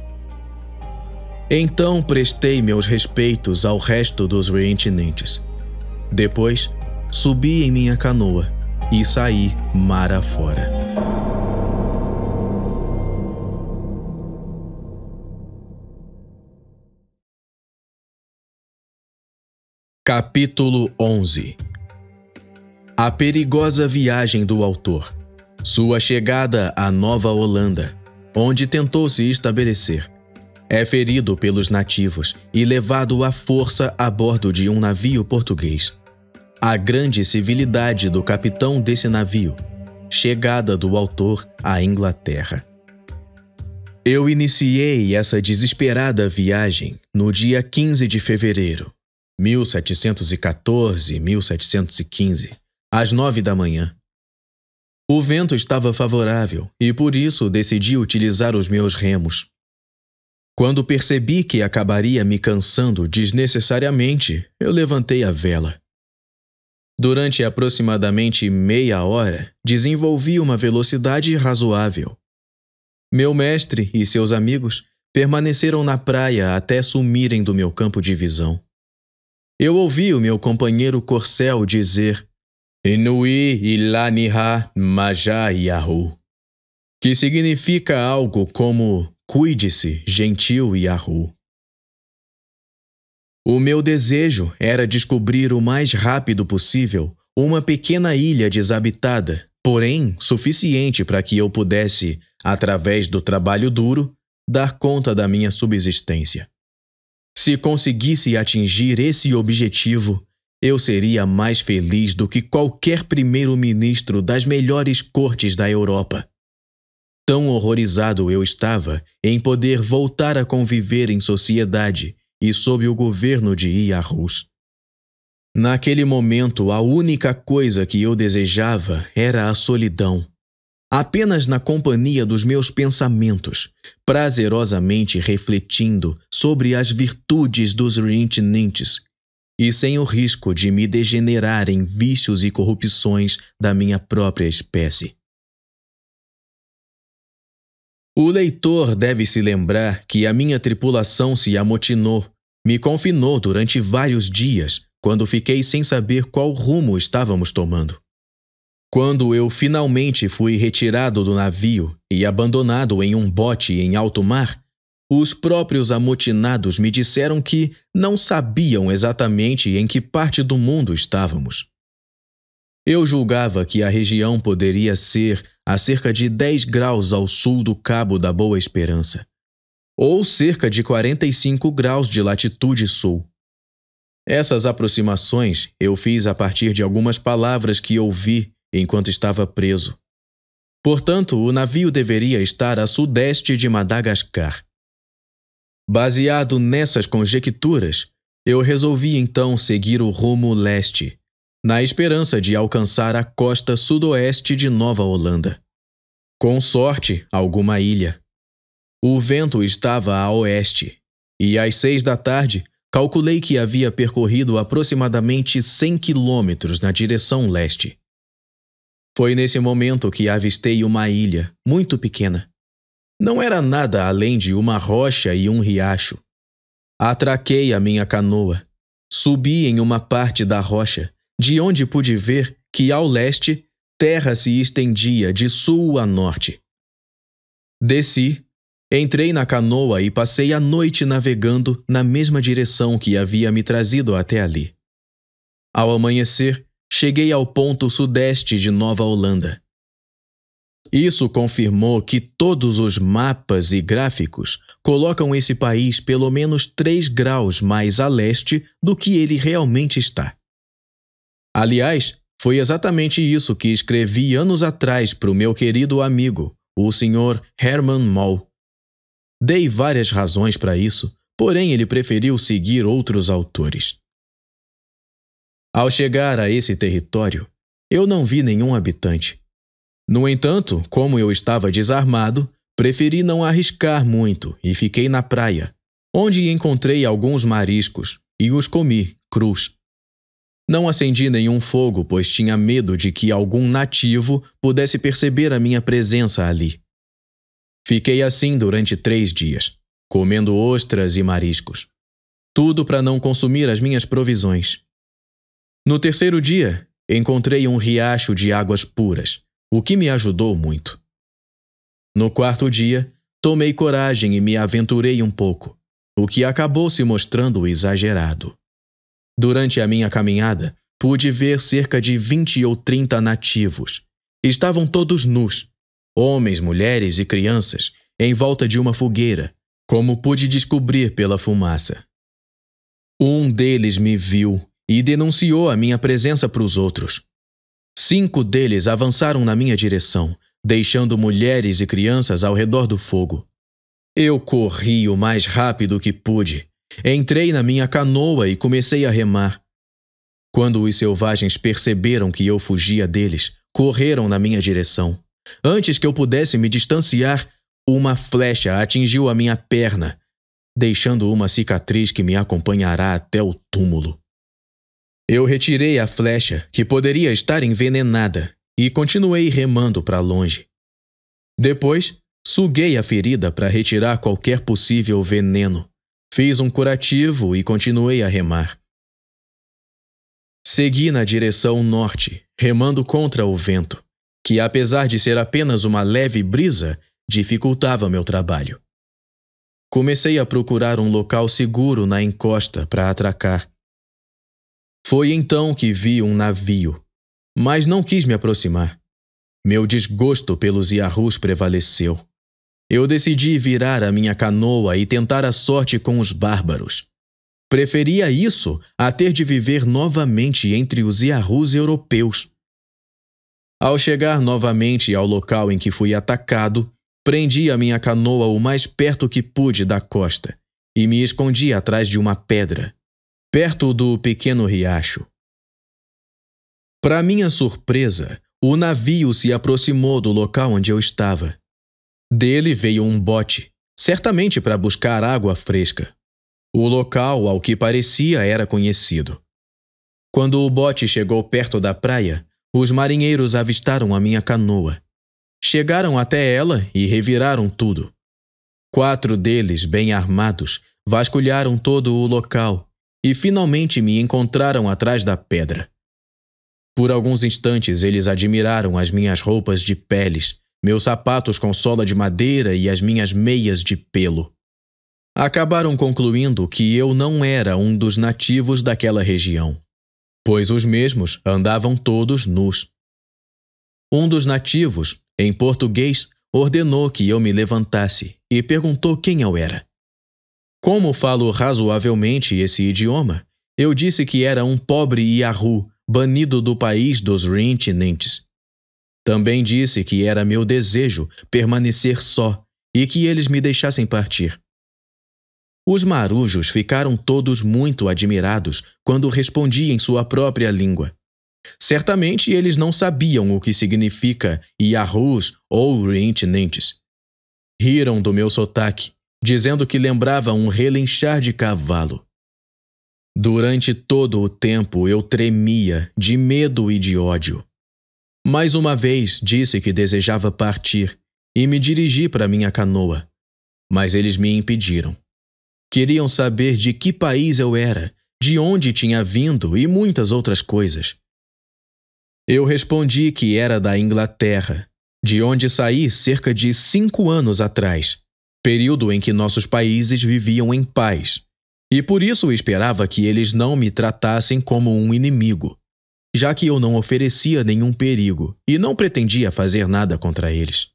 Então prestei meus respeitos ao resto dos reintinentes. Depois, subi em minha canoa e saí mar afora. Capítulo 11 A perigosa viagem do autor. Sua chegada à Nova Holanda, onde tentou se estabelecer é ferido pelos nativos e levado à força a bordo de um navio português. A grande civilidade do capitão desse navio, chegada do autor à Inglaterra. Eu iniciei essa desesperada viagem no dia 15 de fevereiro, 1714-1715, às nove da manhã. O vento estava favorável e por isso decidi utilizar os meus remos. Quando percebi que acabaria me cansando desnecessariamente, eu levantei a vela. Durante aproximadamente meia hora, desenvolvi uma velocidade razoável. Meu mestre e seus amigos permaneceram na praia até sumirem do meu campo de visão. Eu ouvi o meu companheiro Corcel dizer Inui ilaniha majayahu que significa algo como cuide-se, gentil Yahoo. O meu desejo era descobrir o mais rápido possível uma pequena ilha desabitada, porém suficiente para que eu pudesse, através do trabalho duro, dar conta da minha subsistência. Se conseguisse atingir esse objetivo, eu seria mais feliz do que qualquer primeiro-ministro das melhores cortes da Europa. Tão horrorizado eu estava em poder voltar a conviver em sociedade e sob o governo de Iarrus. Naquele momento, a única coisa que eu desejava era a solidão. Apenas na companhia dos meus pensamentos, prazerosamente refletindo sobre as virtudes dos reintinentes e sem o risco de me degenerar em vícios e corrupções da minha própria espécie. O leitor deve se lembrar que a minha tripulação se amotinou, me confinou durante vários dias, quando fiquei sem saber qual rumo estávamos tomando. Quando eu finalmente fui retirado do navio e abandonado em um bote em alto mar, os próprios amotinados me disseram que não sabiam exatamente em que parte do mundo estávamos. Eu julgava que a região poderia ser a cerca de 10 graus ao sul do Cabo da Boa Esperança, ou cerca de 45 graus de latitude sul. Essas aproximações eu fiz a partir de algumas palavras que ouvi enquanto estava preso. Portanto, o navio deveria estar a sudeste de Madagascar. Baseado nessas conjecturas, eu resolvi então seguir o rumo leste, na esperança de alcançar a costa sudoeste de Nova Holanda. Com sorte, alguma ilha. O vento estava a oeste, e às seis da tarde calculei que havia percorrido aproximadamente cem quilômetros na direção leste. Foi nesse momento que avistei uma ilha, muito pequena. Não era nada além de uma rocha e um riacho. Atraquei a minha canoa, subi em uma parte da rocha de onde pude ver que ao leste terra se estendia de sul a norte. Desci, entrei na canoa e passei a noite navegando na mesma direção que havia me trazido até ali. Ao amanhecer, cheguei ao ponto sudeste de Nova Holanda. Isso confirmou que todos os mapas e gráficos colocam esse país pelo menos 3 graus mais a leste do que ele realmente está. Aliás, foi exatamente isso que escrevi anos atrás para o meu querido amigo, o Sr. Herman Moll. Dei várias razões para isso, porém ele preferiu seguir outros autores. Ao chegar a esse território, eu não vi nenhum habitante. No entanto, como eu estava desarmado, preferi não arriscar muito e fiquei na praia, onde encontrei alguns mariscos e os comi crus. Não acendi nenhum fogo, pois tinha medo de que algum nativo pudesse perceber a minha presença ali. Fiquei assim durante três dias, comendo ostras e mariscos. Tudo para não consumir as minhas provisões. No terceiro dia, encontrei um riacho de águas puras, o que me ajudou muito. No quarto dia, tomei coragem e me aventurei um pouco, o que acabou se mostrando exagerado. Durante a minha caminhada, pude ver cerca de 20 ou 30 nativos. Estavam todos nus, homens, mulheres e crianças, em volta de uma fogueira, como pude descobrir pela fumaça. Um deles me viu e denunciou a minha presença para os outros. Cinco deles avançaram na minha direção, deixando mulheres e crianças ao redor do fogo. Eu corri o mais rápido que pude, Entrei na minha canoa e comecei a remar. Quando os selvagens perceberam que eu fugia deles, correram na minha direção. Antes que eu pudesse me distanciar, uma flecha atingiu a minha perna, deixando uma cicatriz que me acompanhará até o túmulo. Eu retirei a flecha, que poderia estar envenenada, e continuei remando para longe. Depois, suguei a ferida para retirar qualquer possível veneno. Fiz um curativo e continuei a remar. Segui na direção norte, remando contra o vento, que, apesar de ser apenas uma leve brisa, dificultava meu trabalho. Comecei a procurar um local seguro na encosta para atracar. Foi então que vi um navio, mas não quis me aproximar. Meu desgosto pelos iarrus prevaleceu eu decidi virar a minha canoa e tentar a sorte com os bárbaros. Preferia isso a ter de viver novamente entre os iarus europeus. Ao chegar novamente ao local em que fui atacado, prendi a minha canoa o mais perto que pude da costa e me escondi atrás de uma pedra, perto do pequeno riacho. Para minha surpresa, o navio se aproximou do local onde eu estava. Dele veio um bote, certamente para buscar água fresca. O local, ao que parecia, era conhecido. Quando o bote chegou perto da praia, os marinheiros avistaram a minha canoa. Chegaram até ela e reviraram tudo. Quatro deles, bem armados, vasculharam todo o local e finalmente me encontraram atrás da pedra. Por alguns instantes eles admiraram as minhas roupas de peles, meus sapatos com sola de madeira e as minhas meias de pelo. Acabaram concluindo que eu não era um dos nativos daquela região, pois os mesmos andavam todos nus. Um dos nativos, em português, ordenou que eu me levantasse e perguntou quem eu era. Como falo razoavelmente esse idioma, eu disse que era um pobre Yahu, banido do país dos reintinentes, também disse que era meu desejo permanecer só e que eles me deixassem partir. Os marujos ficaram todos muito admirados quando respondi em sua própria língua. Certamente eles não sabiam o que significa Yahoos ou Rientinentes. Riram do meu sotaque, dizendo que lembrava um relinchar de cavalo. Durante todo o tempo eu tremia de medo e de ódio. Mais uma vez disse que desejava partir e me dirigi para minha canoa, mas eles me impediram. Queriam saber de que país eu era, de onde tinha vindo e muitas outras coisas. Eu respondi que era da Inglaterra, de onde saí cerca de cinco anos atrás, período em que nossos países viviam em paz, e por isso esperava que eles não me tratassem como um inimigo já que eu não oferecia nenhum perigo e não pretendia fazer nada contra eles.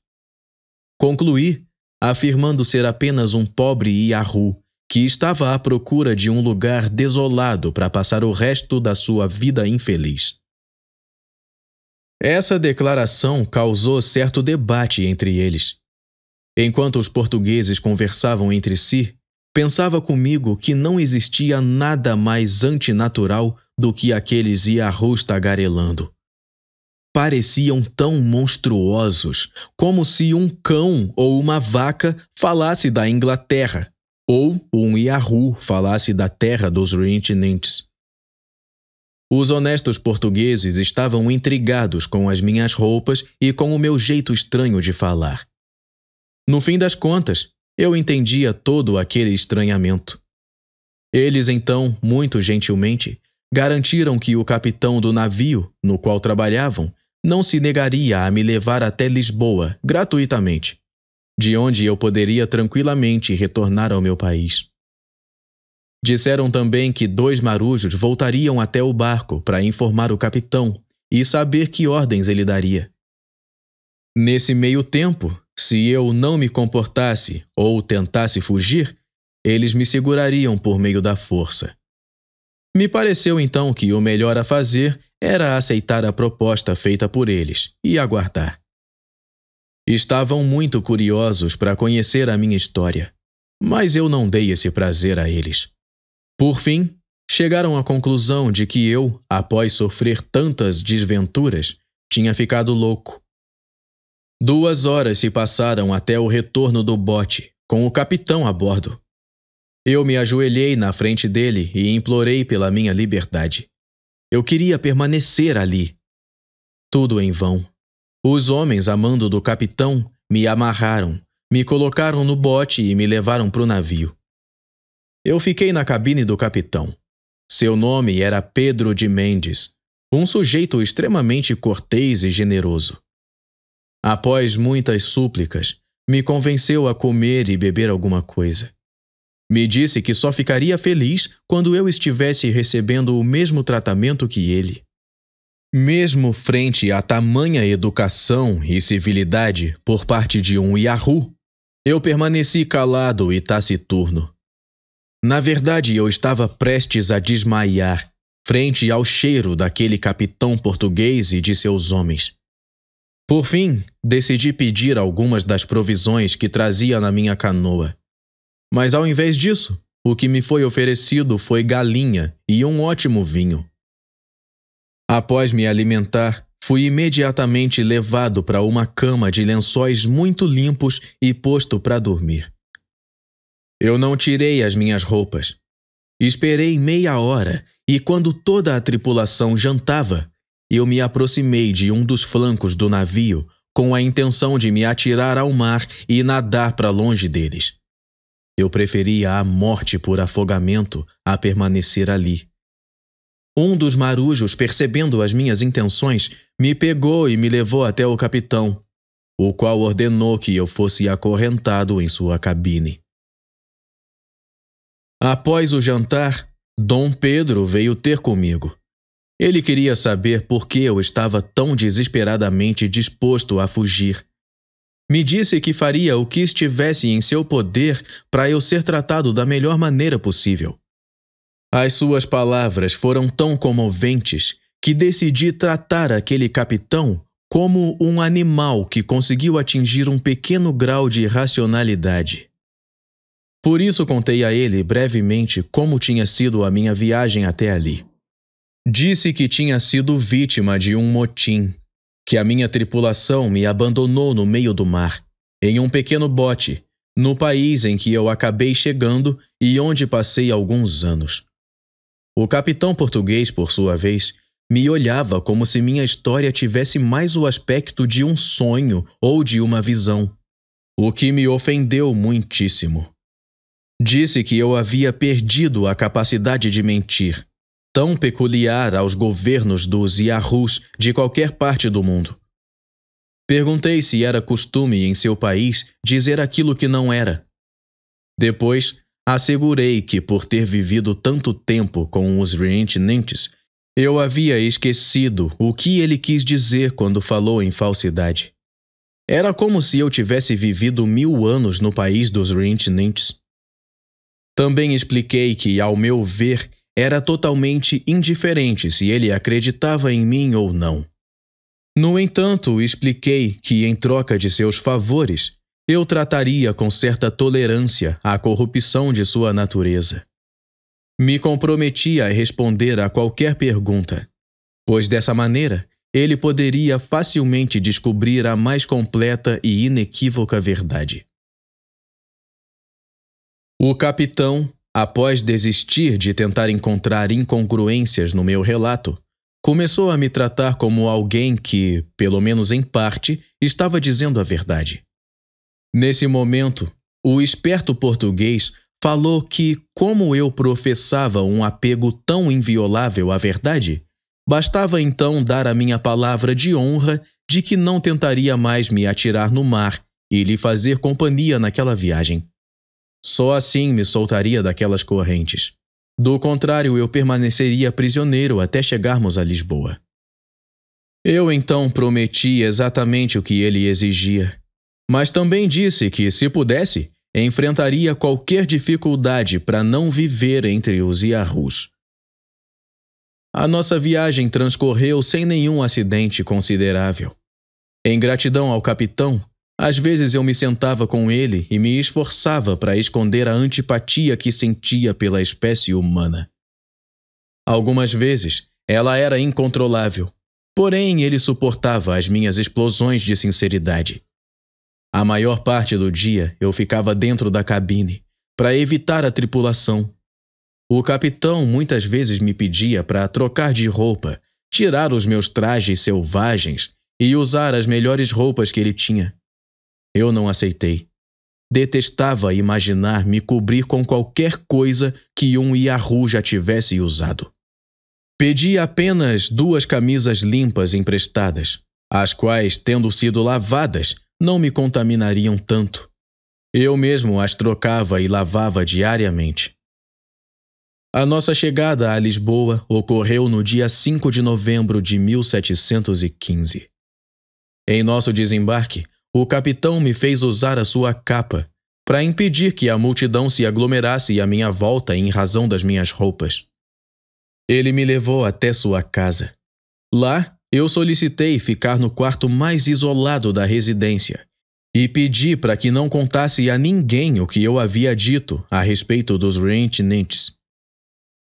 Concluí, afirmando ser apenas um pobre Yahu que estava à procura de um lugar desolado para passar o resto da sua vida infeliz. Essa declaração causou certo debate entre eles. Enquanto os portugueses conversavam entre si, Pensava comigo que não existia nada mais antinatural do que aqueles Yahoos tagarelando. Pareciam tão monstruosos, como se um cão ou uma vaca falasse da Inglaterra, ou um iarru falasse da terra dos reintinentes. Os honestos portugueses estavam intrigados com as minhas roupas e com o meu jeito estranho de falar. No fim das contas, eu entendia todo aquele estranhamento. Eles então, muito gentilmente, garantiram que o capitão do navio no qual trabalhavam não se negaria a me levar até Lisboa gratuitamente, de onde eu poderia tranquilamente retornar ao meu país. Disseram também que dois marujos voltariam até o barco para informar o capitão e saber que ordens ele daria. Nesse meio tempo, se eu não me comportasse ou tentasse fugir, eles me segurariam por meio da força. Me pareceu então que o melhor a fazer era aceitar a proposta feita por eles e aguardar. Estavam muito curiosos para conhecer a minha história, mas eu não dei esse prazer a eles. Por fim, chegaram à conclusão de que eu, após sofrer tantas desventuras, tinha ficado louco Duas horas se passaram até o retorno do bote, com o capitão a bordo. Eu me ajoelhei na frente dele e implorei pela minha liberdade. Eu queria permanecer ali. Tudo em vão. Os homens a mando do capitão me amarraram, me colocaram no bote e me levaram para o navio. Eu fiquei na cabine do capitão. Seu nome era Pedro de Mendes, um sujeito extremamente cortês e generoso após muitas súplicas, me convenceu a comer e beber alguma coisa. Me disse que só ficaria feliz quando eu estivesse recebendo o mesmo tratamento que ele. Mesmo frente a tamanha educação e civilidade por parte de um Yahoo, eu permaneci calado e taciturno. Na verdade, eu estava prestes a desmaiar frente ao cheiro daquele capitão português e de seus homens. Por fim, decidi pedir algumas das provisões que trazia na minha canoa. Mas ao invés disso, o que me foi oferecido foi galinha e um ótimo vinho. Após me alimentar, fui imediatamente levado para uma cama de lençóis muito limpos e posto para dormir. Eu não tirei as minhas roupas. Esperei meia hora e, quando toda a tripulação jantava, eu me aproximei de um dos flancos do navio com a intenção de me atirar ao mar e nadar para longe deles. Eu preferia a morte por afogamento a permanecer ali. Um dos marujos, percebendo as minhas intenções, me pegou e me levou até o capitão, o qual ordenou que eu fosse acorrentado em sua cabine. Após o jantar, Dom Pedro veio ter comigo ele queria saber por que eu estava tão desesperadamente disposto a fugir. Me disse que faria o que estivesse em seu poder para eu ser tratado da melhor maneira possível. As suas palavras foram tão comoventes que decidi tratar aquele capitão como um animal que conseguiu atingir um pequeno grau de racionalidade. Por isso contei a ele brevemente como tinha sido a minha viagem até ali. Disse que tinha sido vítima de um motim, que a minha tripulação me abandonou no meio do mar, em um pequeno bote, no país em que eu acabei chegando e onde passei alguns anos. O capitão português, por sua vez, me olhava como se minha história tivesse mais o aspecto de um sonho ou de uma visão, o que me ofendeu muitíssimo. Disse que eu havia perdido a capacidade de mentir tão peculiar aos governos dos Yahoos de qualquer parte do mundo. Perguntei se era costume em seu país dizer aquilo que não era. Depois, assegurei que, por ter vivido tanto tempo com os reintinentes, eu havia esquecido o que ele quis dizer quando falou em falsidade. Era como se eu tivesse vivido mil anos no país dos reintinentes. Também expliquei que, ao meu ver, era totalmente indiferente se ele acreditava em mim ou não. No entanto, expliquei que, em troca de seus favores, eu trataria com certa tolerância a corrupção de sua natureza. Me comprometi a responder a qualquer pergunta, pois dessa maneira ele poderia facilmente descobrir a mais completa e inequívoca verdade. O capitão após desistir de tentar encontrar incongruências no meu relato, começou a me tratar como alguém que, pelo menos em parte, estava dizendo a verdade. Nesse momento, o esperto português falou que, como eu professava um apego tão inviolável à verdade, bastava então dar a minha palavra de honra de que não tentaria mais me atirar no mar e lhe fazer companhia naquela viagem. Só assim me soltaria daquelas correntes. Do contrário, eu permaneceria prisioneiro até chegarmos a Lisboa. Eu então prometi exatamente o que ele exigia, mas também disse que, se pudesse, enfrentaria qualquer dificuldade para não viver entre os iarrus. A nossa viagem transcorreu sem nenhum acidente considerável. Em gratidão ao capitão, às vezes eu me sentava com ele e me esforçava para esconder a antipatia que sentia pela espécie humana. Algumas vezes ela era incontrolável, porém ele suportava as minhas explosões de sinceridade. A maior parte do dia eu ficava dentro da cabine para evitar a tripulação. O capitão muitas vezes me pedia para trocar de roupa, tirar os meus trajes selvagens e usar as melhores roupas que ele tinha. Eu não aceitei. Detestava imaginar me cobrir com qualquer coisa que um Yahoo já tivesse usado. Pedi apenas duas camisas limpas emprestadas, as quais, tendo sido lavadas, não me contaminariam tanto. Eu mesmo as trocava e lavava diariamente. A nossa chegada a Lisboa ocorreu no dia 5 de novembro de 1715. Em nosso desembarque, o capitão me fez usar a sua capa para impedir que a multidão se aglomerasse à minha volta em razão das minhas roupas. Ele me levou até sua casa. Lá, eu solicitei ficar no quarto mais isolado da residência e pedi para que não contasse a ninguém o que eu havia dito a respeito dos reintinentes.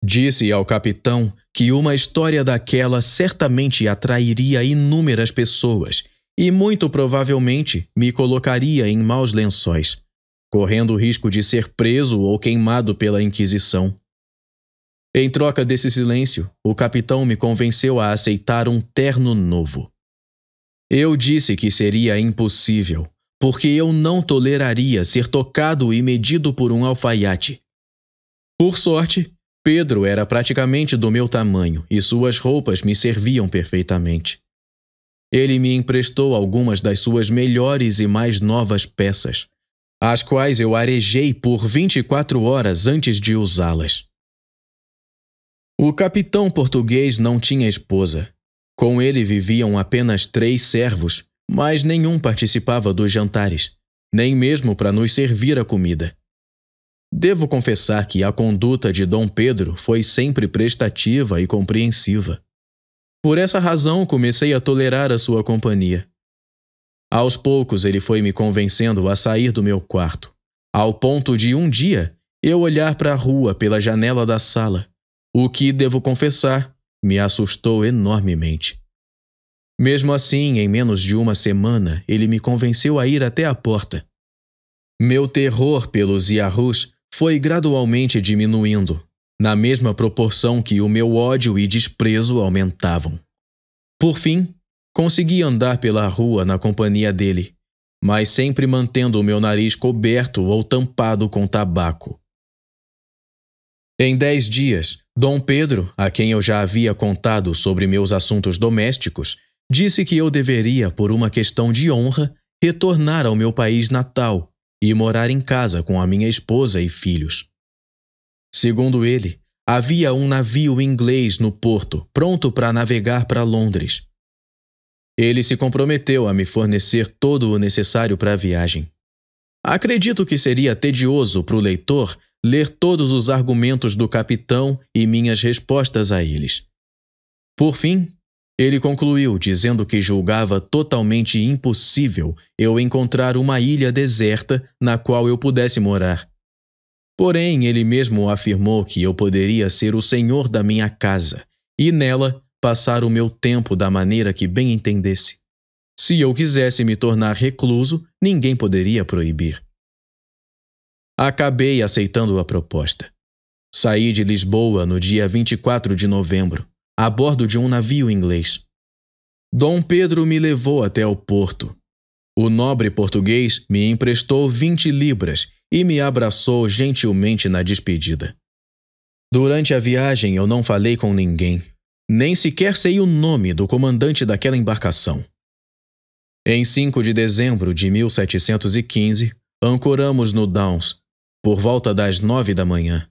Disse ao capitão que uma história daquela certamente atrairia inúmeras pessoas e muito provavelmente me colocaria em maus lençóis, correndo o risco de ser preso ou queimado pela Inquisição. Em troca desse silêncio, o capitão me convenceu a aceitar um terno novo. Eu disse que seria impossível, porque eu não toleraria ser tocado e medido por um alfaiate. Por sorte, Pedro era praticamente do meu tamanho e suas roupas me serviam perfeitamente. Ele me emprestou algumas das suas melhores e mais novas peças, as quais eu arejei por 24 horas antes de usá-las. O capitão português não tinha esposa. Com ele viviam apenas três servos, mas nenhum participava dos jantares, nem mesmo para nos servir a comida. Devo confessar que a conduta de Dom Pedro foi sempre prestativa e compreensiva. Por essa razão comecei a tolerar a sua companhia. Aos poucos ele foi me convencendo a sair do meu quarto, ao ponto de um dia eu olhar para a rua pela janela da sala, o que, devo confessar, me assustou enormemente. Mesmo assim, em menos de uma semana, ele me convenceu a ir até a porta. Meu terror pelos Yahoos foi gradualmente diminuindo na mesma proporção que o meu ódio e desprezo aumentavam. Por fim, consegui andar pela rua na companhia dele, mas sempre mantendo o meu nariz coberto ou tampado com tabaco. Em dez dias, Dom Pedro, a quem eu já havia contado sobre meus assuntos domésticos, disse que eu deveria, por uma questão de honra, retornar ao meu país natal e morar em casa com a minha esposa e filhos. Segundo ele, havia um navio inglês no porto, pronto para navegar para Londres. Ele se comprometeu a me fornecer todo o necessário para a viagem. Acredito que seria tedioso para o leitor ler todos os argumentos do capitão e minhas respostas a eles. Por fim, ele concluiu dizendo que julgava totalmente impossível eu encontrar uma ilha deserta na qual eu pudesse morar Porém, ele mesmo afirmou que eu poderia ser o senhor da minha casa e nela passar o meu tempo da maneira que bem entendesse. Se eu quisesse me tornar recluso, ninguém poderia proibir. Acabei aceitando a proposta. Saí de Lisboa no dia 24 de novembro, a bordo de um navio inglês. Dom Pedro me levou até o porto. O nobre português me emprestou 20 libras e me abraçou gentilmente na despedida. Durante a viagem eu não falei com ninguém, nem sequer sei o nome do comandante daquela embarcação. Em 5 de dezembro de 1715, ancoramos no Downs, por volta das nove da manhã,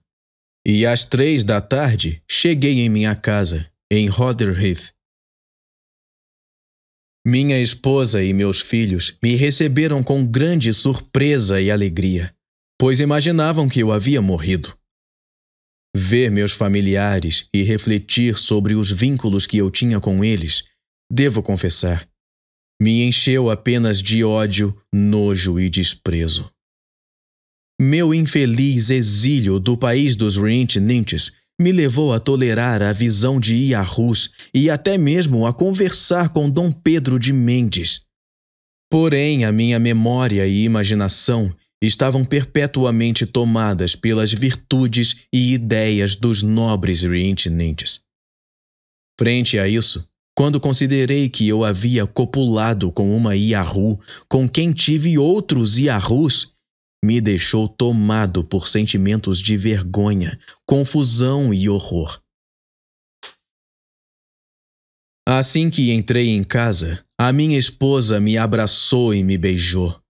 e às três da tarde cheguei em minha casa, em Rotherhithe. Minha esposa e meus filhos me receberam com grande surpresa e alegria pois imaginavam que eu havia morrido. Ver meus familiares e refletir sobre os vínculos que eu tinha com eles, devo confessar, me encheu apenas de ódio, nojo e desprezo. Meu infeliz exílio do país dos Rientinentes me levou a tolerar a visão de Iarrus e até mesmo a conversar com Dom Pedro de Mendes. Porém, a minha memória e imaginação estavam perpetuamente tomadas pelas virtudes e ideias dos nobres reintinentes. Frente a isso, quando considerei que eu havia copulado com uma Iahu, com quem tive outros Iahus, me deixou tomado por sentimentos de vergonha, confusão e horror. Assim que entrei em casa, a minha esposa me abraçou e me beijou.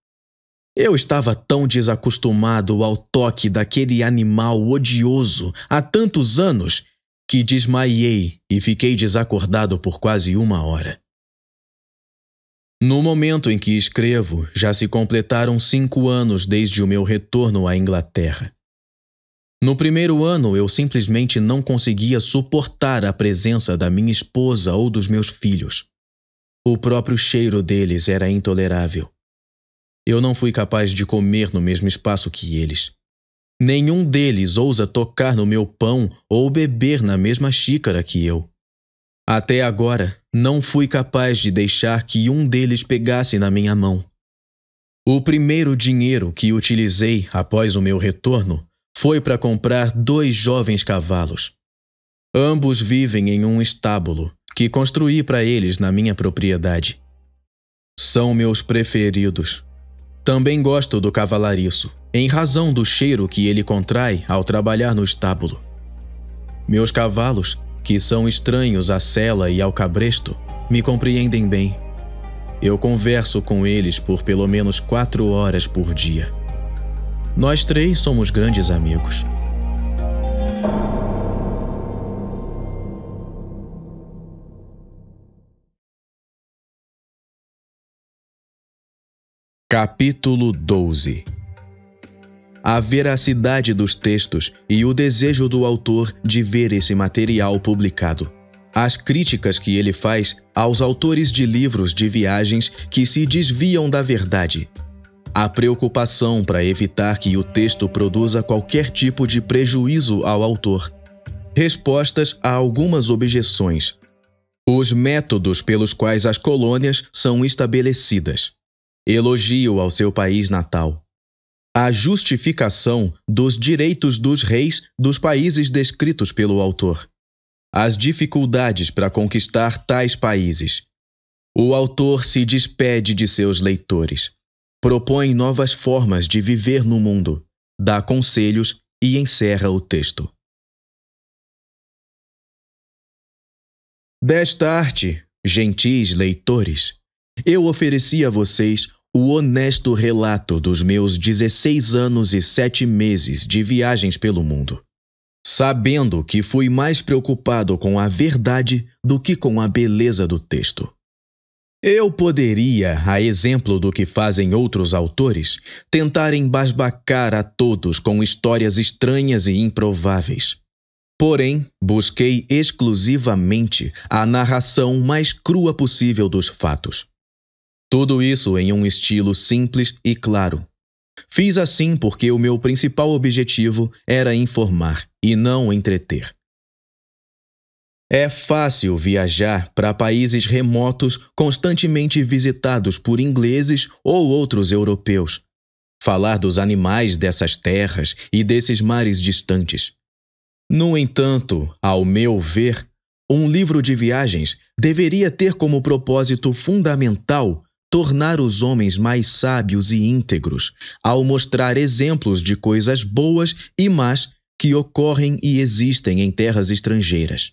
Eu estava tão desacostumado ao toque daquele animal odioso há tantos anos que desmaiei e fiquei desacordado por quase uma hora. No momento em que escrevo, já se completaram cinco anos desde o meu retorno à Inglaterra. No primeiro ano, eu simplesmente não conseguia suportar a presença da minha esposa ou dos meus filhos. O próprio cheiro deles era intolerável. Eu não fui capaz de comer no mesmo espaço que eles. Nenhum deles ousa tocar no meu pão ou beber na mesma xícara que eu. Até agora, não fui capaz de deixar que um deles pegasse na minha mão. O primeiro dinheiro que utilizei após o meu retorno foi para comprar dois jovens cavalos. Ambos vivem em um estábulo que construí para eles na minha propriedade. São meus preferidos. Também gosto do cavalariço, em razão do cheiro que ele contrai ao trabalhar no estábulo. Meus cavalos, que são estranhos à sela e ao cabresto, me compreendem bem. Eu converso com eles por pelo menos quatro horas por dia. Nós três somos grandes amigos. Capítulo 12 A veracidade dos textos e o desejo do autor de ver esse material publicado. As críticas que ele faz aos autores de livros de viagens que se desviam da verdade. A preocupação para evitar que o texto produza qualquer tipo de prejuízo ao autor. Respostas a algumas objeções. Os métodos pelos quais as colônias são estabelecidas elogio ao seu país natal. A justificação dos direitos dos reis dos países descritos pelo autor. As dificuldades para conquistar tais países. O autor se despede de seus leitores. Propõe novas formas de viver no mundo, dá conselhos e encerra o texto. Desta arte, gentis leitores, eu ofereci a vocês o honesto relato dos meus 16 anos e 7 meses de viagens pelo mundo, sabendo que fui mais preocupado com a verdade do que com a beleza do texto. Eu poderia, a exemplo do que fazem outros autores, tentar embasbacar a todos com histórias estranhas e improváveis. Porém, busquei exclusivamente a narração mais crua possível dos fatos. Tudo isso em um estilo simples e claro. Fiz assim porque o meu principal objetivo era informar e não entreter. É fácil viajar para países remotos constantemente visitados por ingleses ou outros europeus, falar dos animais dessas terras e desses mares distantes. No entanto, ao meu ver, um livro de viagens deveria ter como propósito fundamental tornar os homens mais sábios e íntegros, ao mostrar exemplos de coisas boas e más que ocorrem e existem em terras estrangeiras.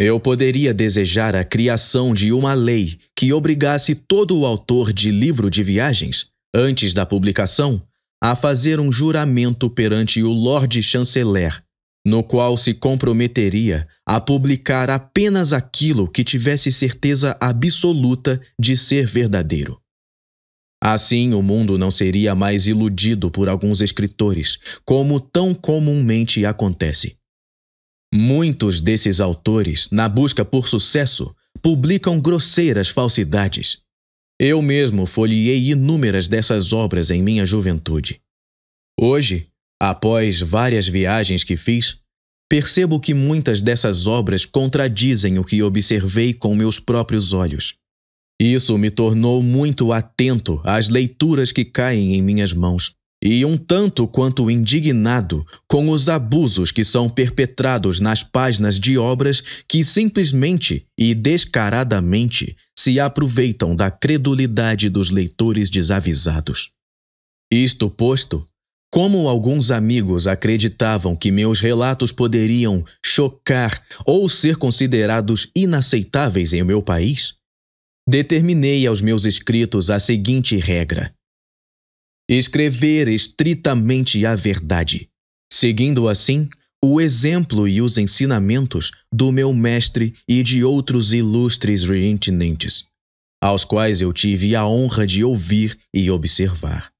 Eu poderia desejar a criação de uma lei que obrigasse todo o autor de livro de viagens, antes da publicação, a fazer um juramento perante o Lorde Chanceler no qual se comprometeria a publicar apenas aquilo que tivesse certeza absoluta de ser verdadeiro. Assim, o mundo não seria mais iludido por alguns escritores, como tão comumente acontece. Muitos desses autores, na busca por sucesso, publicam grosseiras falsidades. Eu mesmo folhei inúmeras dessas obras em minha juventude. Hoje, Após várias viagens que fiz, percebo que muitas dessas obras contradizem o que observei com meus próprios olhos. Isso me tornou muito atento às leituras que caem em minhas mãos e um tanto quanto indignado com os abusos que são perpetrados nas páginas de obras que simplesmente e descaradamente se aproveitam da credulidade dos leitores desavisados. Isto posto, como alguns amigos acreditavam que meus relatos poderiam chocar ou ser considerados inaceitáveis em meu país, determinei aos meus escritos a seguinte regra: escrever estritamente a verdade, seguindo assim o exemplo e os ensinamentos do meu mestre e de outros ilustres reintinentes, aos quais eu tive a honra de ouvir e observar.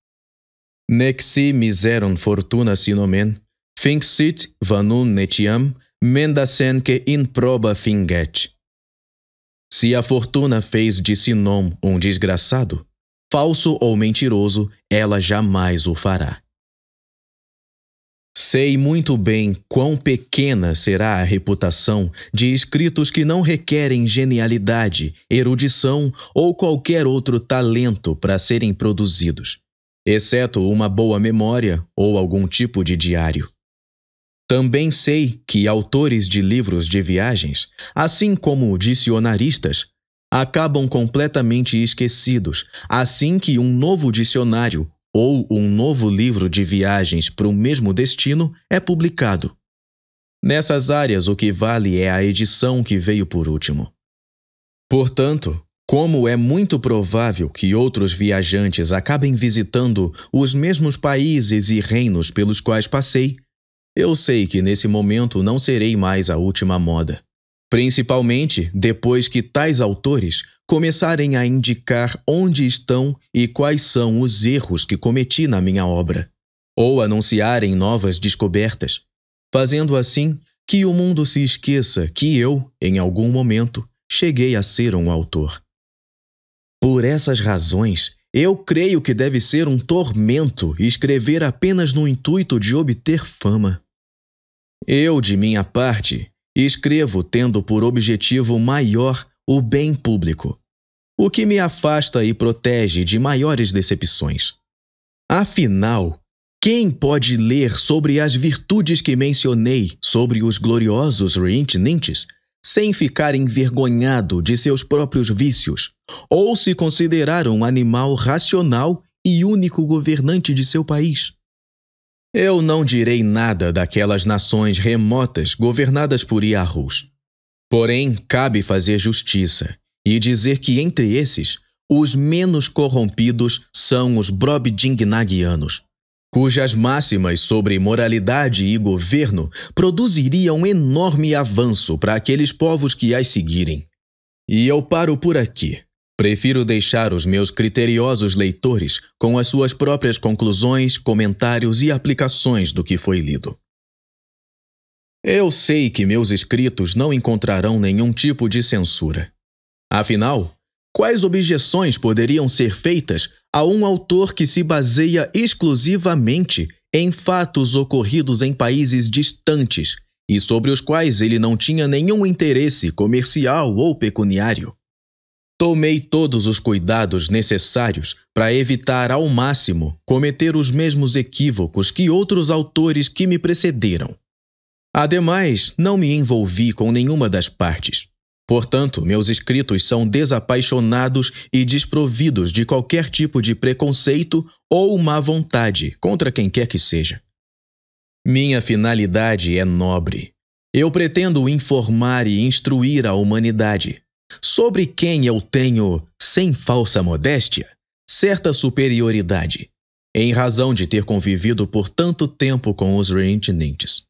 Nec si miseron fortuna sinomen, finxit vanum netiam, mendacenque in proba finget. Se a fortuna fez de Sinom um desgraçado, falso ou mentiroso, ela jamais o fará. Sei muito bem quão pequena será a reputação de escritos que não requerem genialidade, erudição ou qualquer outro talento para serem produzidos exceto uma boa memória ou algum tipo de diário. Também sei que autores de livros de viagens, assim como dicionaristas, acabam completamente esquecidos assim que um novo dicionário ou um novo livro de viagens para o mesmo destino é publicado. Nessas áreas, o que vale é a edição que veio por último. Portanto, como é muito provável que outros viajantes acabem visitando os mesmos países e reinos pelos quais passei, eu sei que nesse momento não serei mais a última moda. Principalmente depois que tais autores começarem a indicar onde estão e quais são os erros que cometi na minha obra, ou anunciarem novas descobertas, fazendo assim que o mundo se esqueça que eu, em algum momento, cheguei a ser um autor. Por essas razões, eu creio que deve ser um tormento escrever apenas no intuito de obter fama. Eu, de minha parte, escrevo tendo por objetivo maior o bem público, o que me afasta e protege de maiores decepções. Afinal, quem pode ler sobre as virtudes que mencionei sobre os gloriosos reintinentes sem ficar envergonhado de seus próprios vícios, ou se considerar um animal racional e único governante de seu país. Eu não direi nada daquelas nações remotas governadas por iarrus. Porém, cabe fazer justiça e dizer que entre esses, os menos corrompidos são os Brobdingnagianos, cujas máximas sobre moralidade e governo produziriam um enorme avanço para aqueles povos que as seguirem. E eu paro por aqui. Prefiro deixar os meus criteriosos leitores com as suas próprias conclusões, comentários e aplicações do que foi lido. Eu sei que meus escritos não encontrarão nenhum tipo de censura. Afinal, quais objeções poderiam ser feitas a um autor que se baseia exclusivamente em fatos ocorridos em países distantes e sobre os quais ele não tinha nenhum interesse comercial ou pecuniário. Tomei todos os cuidados necessários para evitar ao máximo cometer os mesmos equívocos que outros autores que me precederam. Ademais, não me envolvi com nenhuma das partes. Portanto, meus escritos são desapaixonados e desprovidos de qualquer tipo de preconceito ou má vontade contra quem quer que seja. Minha finalidade é nobre. Eu pretendo informar e instruir a humanidade sobre quem eu tenho, sem falsa modéstia, certa superioridade, em razão de ter convivido por tanto tempo com os reintinentes.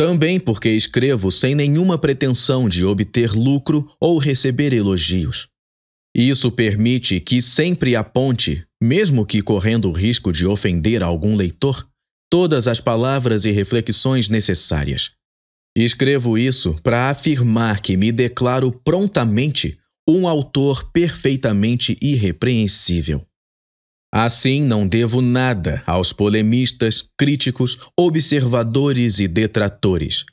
Também porque escrevo sem nenhuma pretensão de obter lucro ou receber elogios. Isso permite que sempre aponte, mesmo que correndo o risco de ofender algum leitor, todas as palavras e reflexões necessárias. Escrevo isso para afirmar que me declaro prontamente um autor perfeitamente irrepreensível. Assim, não devo nada aos polemistas, críticos, observadores e detratores,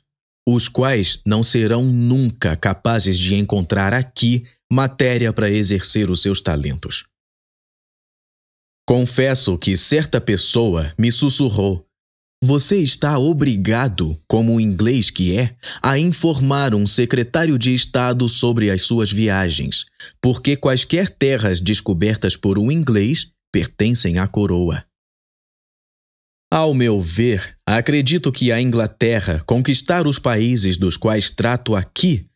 os quais não serão nunca capazes de encontrar aqui matéria para exercer os seus talentos. Confesso que certa pessoa me sussurrou: Você está obrigado, como o inglês que é, a informar um secretário de Estado sobre as suas viagens, porque quaisquer terras descobertas por um inglês pertencem à coroa. Ao meu ver, acredito que a Inglaterra conquistar os países dos quais trato aqui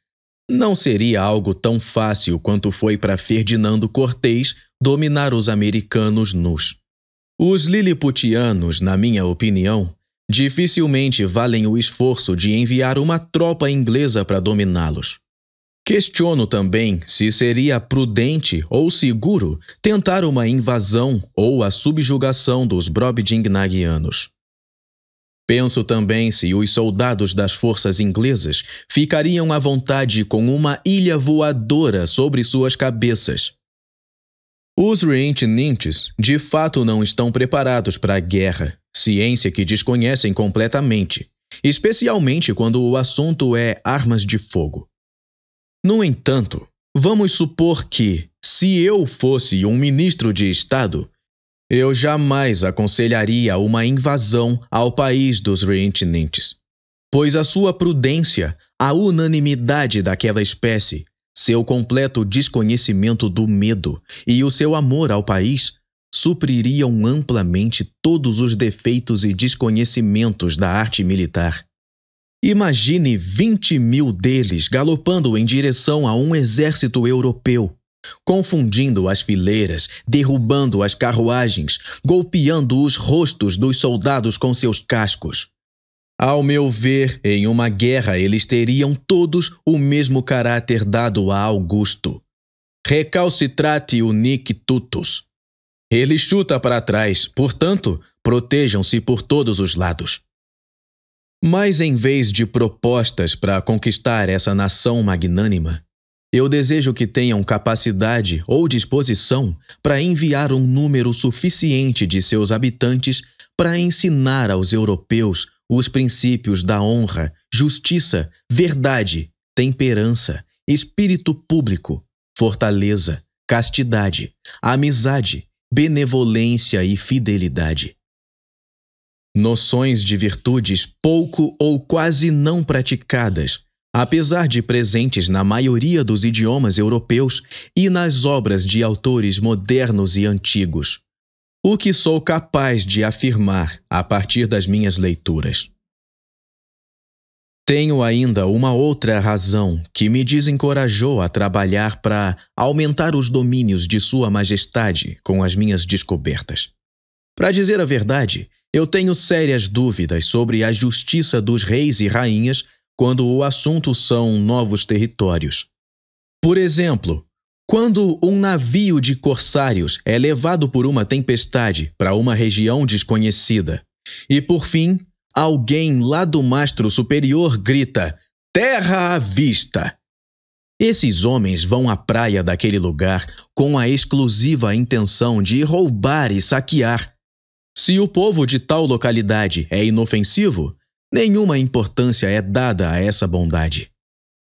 não seria algo tão fácil quanto foi para Ferdinando Cortês dominar os americanos nus. Os liliputianos, na minha opinião, dificilmente valem o esforço de enviar uma tropa inglesa para dominá-los. Questiono também se seria prudente ou seguro tentar uma invasão ou a subjugação dos Brobdingnagianos. Penso também se os soldados das forças inglesas ficariam à vontade com uma ilha voadora sobre suas cabeças. Os reentinentes de fato não estão preparados para a guerra, ciência que desconhecem completamente, especialmente quando o assunto é armas de fogo. No entanto, vamos supor que, se eu fosse um ministro de Estado, eu jamais aconselharia uma invasão ao país dos reintinentes, pois a sua prudência, a unanimidade daquela espécie, seu completo desconhecimento do medo e o seu amor ao país supririam amplamente todos os defeitos e desconhecimentos da arte militar. Imagine 20 mil deles galopando em direção a um exército europeu, confundindo as fileiras, derrubando as carruagens, golpeando os rostos dos soldados com seus cascos. Ao meu ver, em uma guerra eles teriam todos o mesmo caráter dado a Augusto. Recalcitrate o Nick Tutus. Ele chuta para trás, portanto, protejam-se por todos os lados. Mas em vez de propostas para conquistar essa nação magnânima, eu desejo que tenham capacidade ou disposição para enviar um número suficiente de seus habitantes para ensinar aos europeus os princípios da honra, justiça, verdade, temperança, espírito público, fortaleza, castidade, amizade, benevolência e fidelidade noções de virtudes pouco ou quase não praticadas, apesar de presentes na maioria dos idiomas europeus e nas obras de autores modernos e antigos. O que sou capaz de afirmar a partir das minhas leituras. Tenho ainda uma outra razão que me desencorajou a trabalhar para aumentar os domínios de Sua Majestade com as minhas descobertas. Para dizer a verdade, eu tenho sérias dúvidas sobre a justiça dos reis e rainhas quando o assunto são novos territórios. Por exemplo, quando um navio de corsários é levado por uma tempestade para uma região desconhecida, e por fim, alguém lá do mastro superior grita: Terra à vista! Esses homens vão à praia daquele lugar com a exclusiva intenção de roubar e saquear, se o povo de tal localidade é inofensivo, nenhuma importância é dada a essa bondade.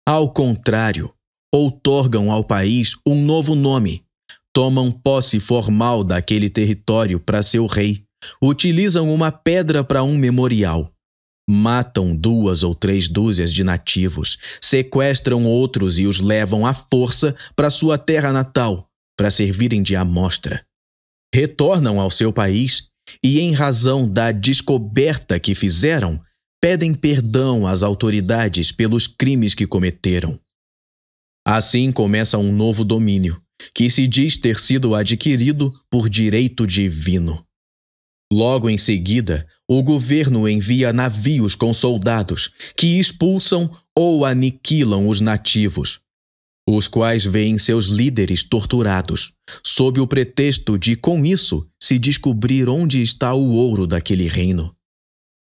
Ao contrário, outorgam ao país um novo nome, tomam posse formal daquele território para seu rei, utilizam uma pedra para um memorial, matam duas ou três dúzias de nativos, sequestram outros e os levam à força para sua terra natal, para servirem de amostra. Retornam ao seu país e, em razão da descoberta que fizeram, pedem perdão às autoridades pelos crimes que cometeram. Assim começa um novo domínio, que se diz ter sido adquirido por direito divino. Logo em seguida, o governo envia navios com soldados que expulsam ou aniquilam os nativos, os quais veem seus líderes torturados, sob o pretexto de, com isso, se descobrir onde está o ouro daquele reino.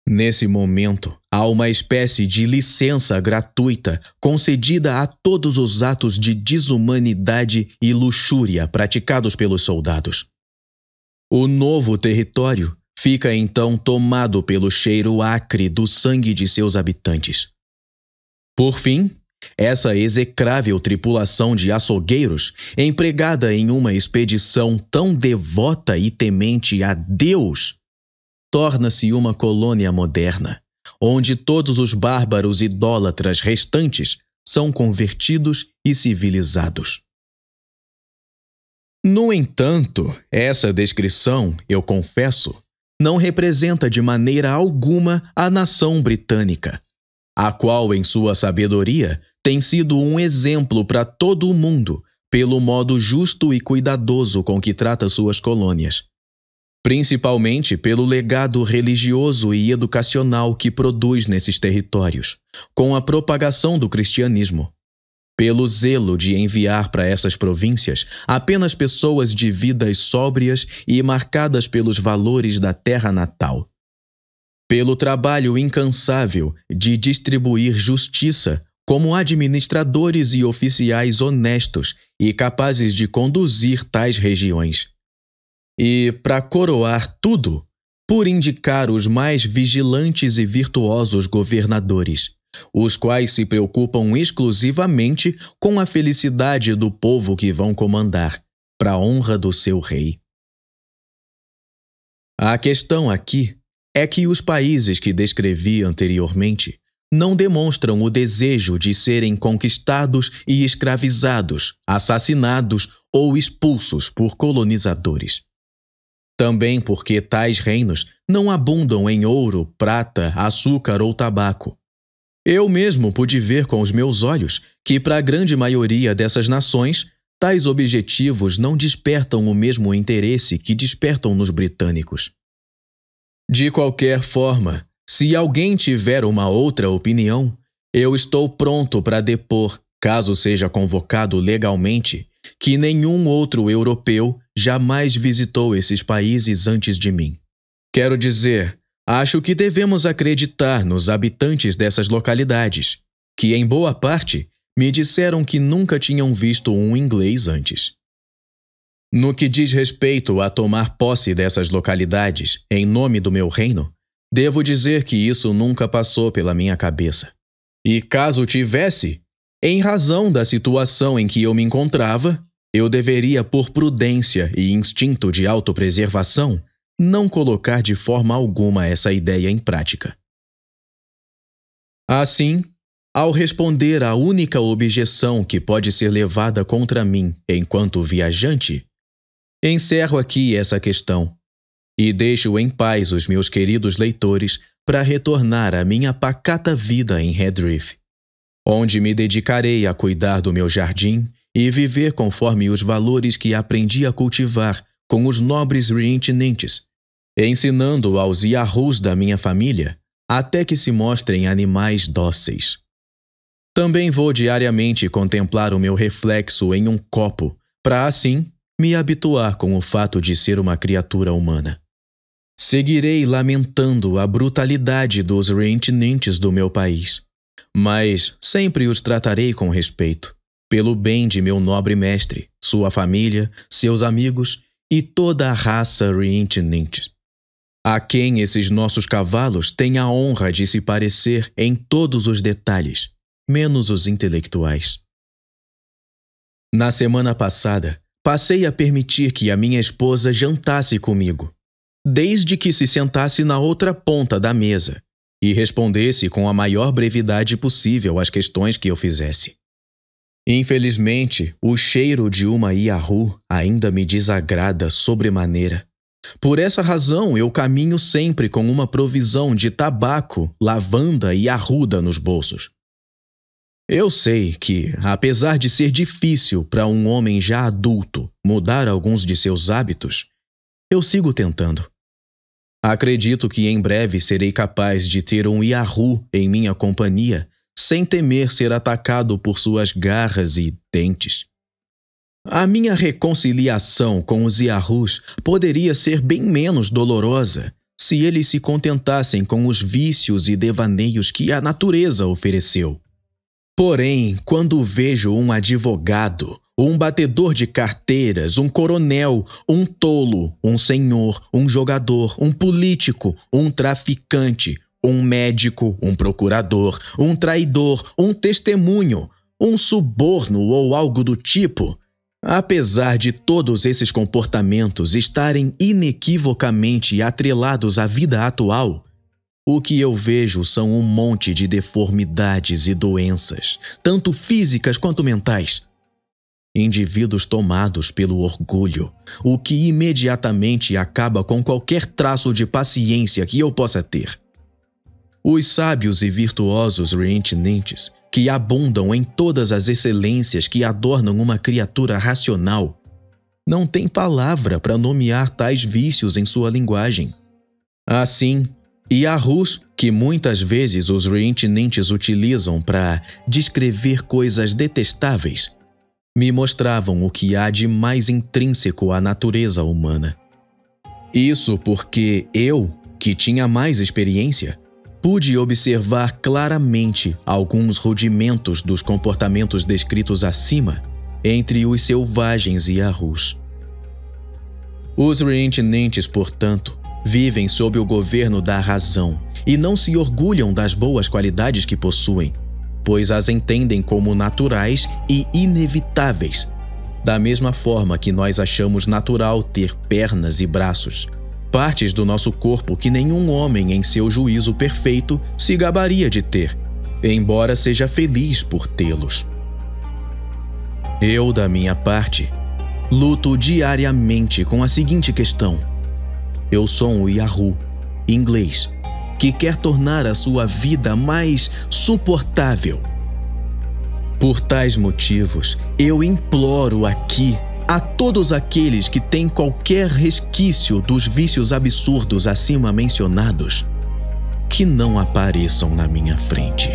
Nesse momento, há uma espécie de licença gratuita concedida a todos os atos de desumanidade e luxúria praticados pelos soldados. O novo território fica então tomado pelo cheiro acre do sangue de seus habitantes. Por fim, essa execrável tripulação de açougueiros, empregada em uma expedição tão devota e temente a Deus, torna-se uma colônia moderna, onde todos os bárbaros idólatras restantes são convertidos e civilizados. No entanto, essa descrição, eu confesso, não representa de maneira alguma a nação britânica, a qual, em sua sabedoria, tem sido um exemplo para todo o mundo pelo modo justo e cuidadoso com que trata suas colônias, principalmente pelo legado religioso e educacional que produz nesses territórios, com a propagação do cristianismo, pelo zelo de enviar para essas províncias apenas pessoas de vidas sóbrias e marcadas pelos valores da terra natal. Pelo trabalho incansável de distribuir justiça como administradores e oficiais honestos e capazes de conduzir tais regiões. E, para coroar tudo, por indicar os mais vigilantes e virtuosos governadores, os quais se preocupam exclusivamente com a felicidade do povo que vão comandar, para a honra do seu rei. A questão aqui é que os países que descrevi anteriormente não demonstram o desejo de serem conquistados e escravizados, assassinados ou expulsos por colonizadores. Também porque tais reinos não abundam em ouro, prata, açúcar ou tabaco. Eu mesmo pude ver com os meus olhos que, para a grande maioria dessas nações, tais objetivos não despertam o mesmo interesse que despertam nos britânicos. De qualquer forma, se alguém tiver uma outra opinião, eu estou pronto para depor, caso seja convocado legalmente, que nenhum outro europeu jamais visitou esses países antes de mim. Quero dizer, acho que devemos acreditar nos habitantes dessas localidades, que em boa parte me disseram que nunca tinham visto um inglês antes. No que diz respeito a tomar posse dessas localidades em nome do meu reino, Devo dizer que isso nunca passou pela minha cabeça. E caso tivesse, em razão da situação em que eu me encontrava, eu deveria, por prudência e instinto de autopreservação, não colocar de forma alguma essa ideia em prática. Assim, ao responder à única objeção que pode ser levada contra mim enquanto viajante, encerro aqui essa questão e deixo em paz os meus queridos leitores para retornar à minha pacata vida em Redriff, onde me dedicarei a cuidar do meu jardim e viver conforme os valores que aprendi a cultivar com os nobres reintinentes, ensinando aos Yahoos da minha família até que se mostrem animais dóceis. Também vou diariamente contemplar o meu reflexo em um copo, para assim me habituar com o fato de ser uma criatura humana. Seguirei lamentando a brutalidade dos reintinentes do meu país, mas sempre os tratarei com respeito, pelo bem de meu nobre mestre, sua família, seus amigos e toda a raça reintinente, a quem esses nossos cavalos têm a honra de se parecer em todos os detalhes, menos os intelectuais. Na semana passada, passei a permitir que a minha esposa jantasse comigo desde que se sentasse na outra ponta da mesa e respondesse com a maior brevidade possível às questões que eu fizesse. Infelizmente, o cheiro de uma Iahu ainda me desagrada sobremaneira. Por essa razão, eu caminho sempre com uma provisão de tabaco, lavanda e arruda nos bolsos. Eu sei que, apesar de ser difícil para um homem já adulto mudar alguns de seus hábitos, eu sigo tentando. Acredito que em breve serei capaz de ter um Yahoo em minha companhia, sem temer ser atacado por suas garras e dentes. A minha reconciliação com os Yahoos poderia ser bem menos dolorosa se eles se contentassem com os vícios e devaneios que a natureza ofereceu. Porém, quando vejo um advogado, um batedor de carteiras, um coronel, um tolo, um senhor, um jogador, um político, um traficante, um médico, um procurador, um traidor, um testemunho, um suborno ou algo do tipo. Apesar de todos esses comportamentos estarem inequivocamente atrelados à vida atual, o que eu vejo são um monte de deformidades e doenças, tanto físicas quanto mentais indivíduos tomados pelo orgulho, o que imediatamente acaba com qualquer traço de paciência que eu possa ter. Os sábios e virtuosos reentinentes, que abundam em todas as excelências que adornam uma criatura racional, não têm palavra para nomear tais vícios em sua linguagem. Assim, Yahus, que muitas vezes os reentinentes utilizam para descrever coisas detestáveis, me mostravam o que há de mais intrínseco à natureza humana. Isso porque eu, que tinha mais experiência, pude observar claramente alguns rudimentos dos comportamentos descritos acima entre os selvagens e arrus. Os reintinentes, portanto, vivem sob o governo da razão e não se orgulham das boas qualidades que possuem, pois as entendem como naturais e inevitáveis, da mesma forma que nós achamos natural ter pernas e braços, partes do nosso corpo que nenhum homem em seu juízo perfeito se gabaria de ter, embora seja feliz por tê-los. Eu, da minha parte, luto diariamente com a seguinte questão: eu sou um Yahoo, inglês, que quer tornar a sua vida mais suportável. Por tais motivos, eu imploro aqui a todos aqueles que têm qualquer resquício dos vícios absurdos acima mencionados que não apareçam na minha frente.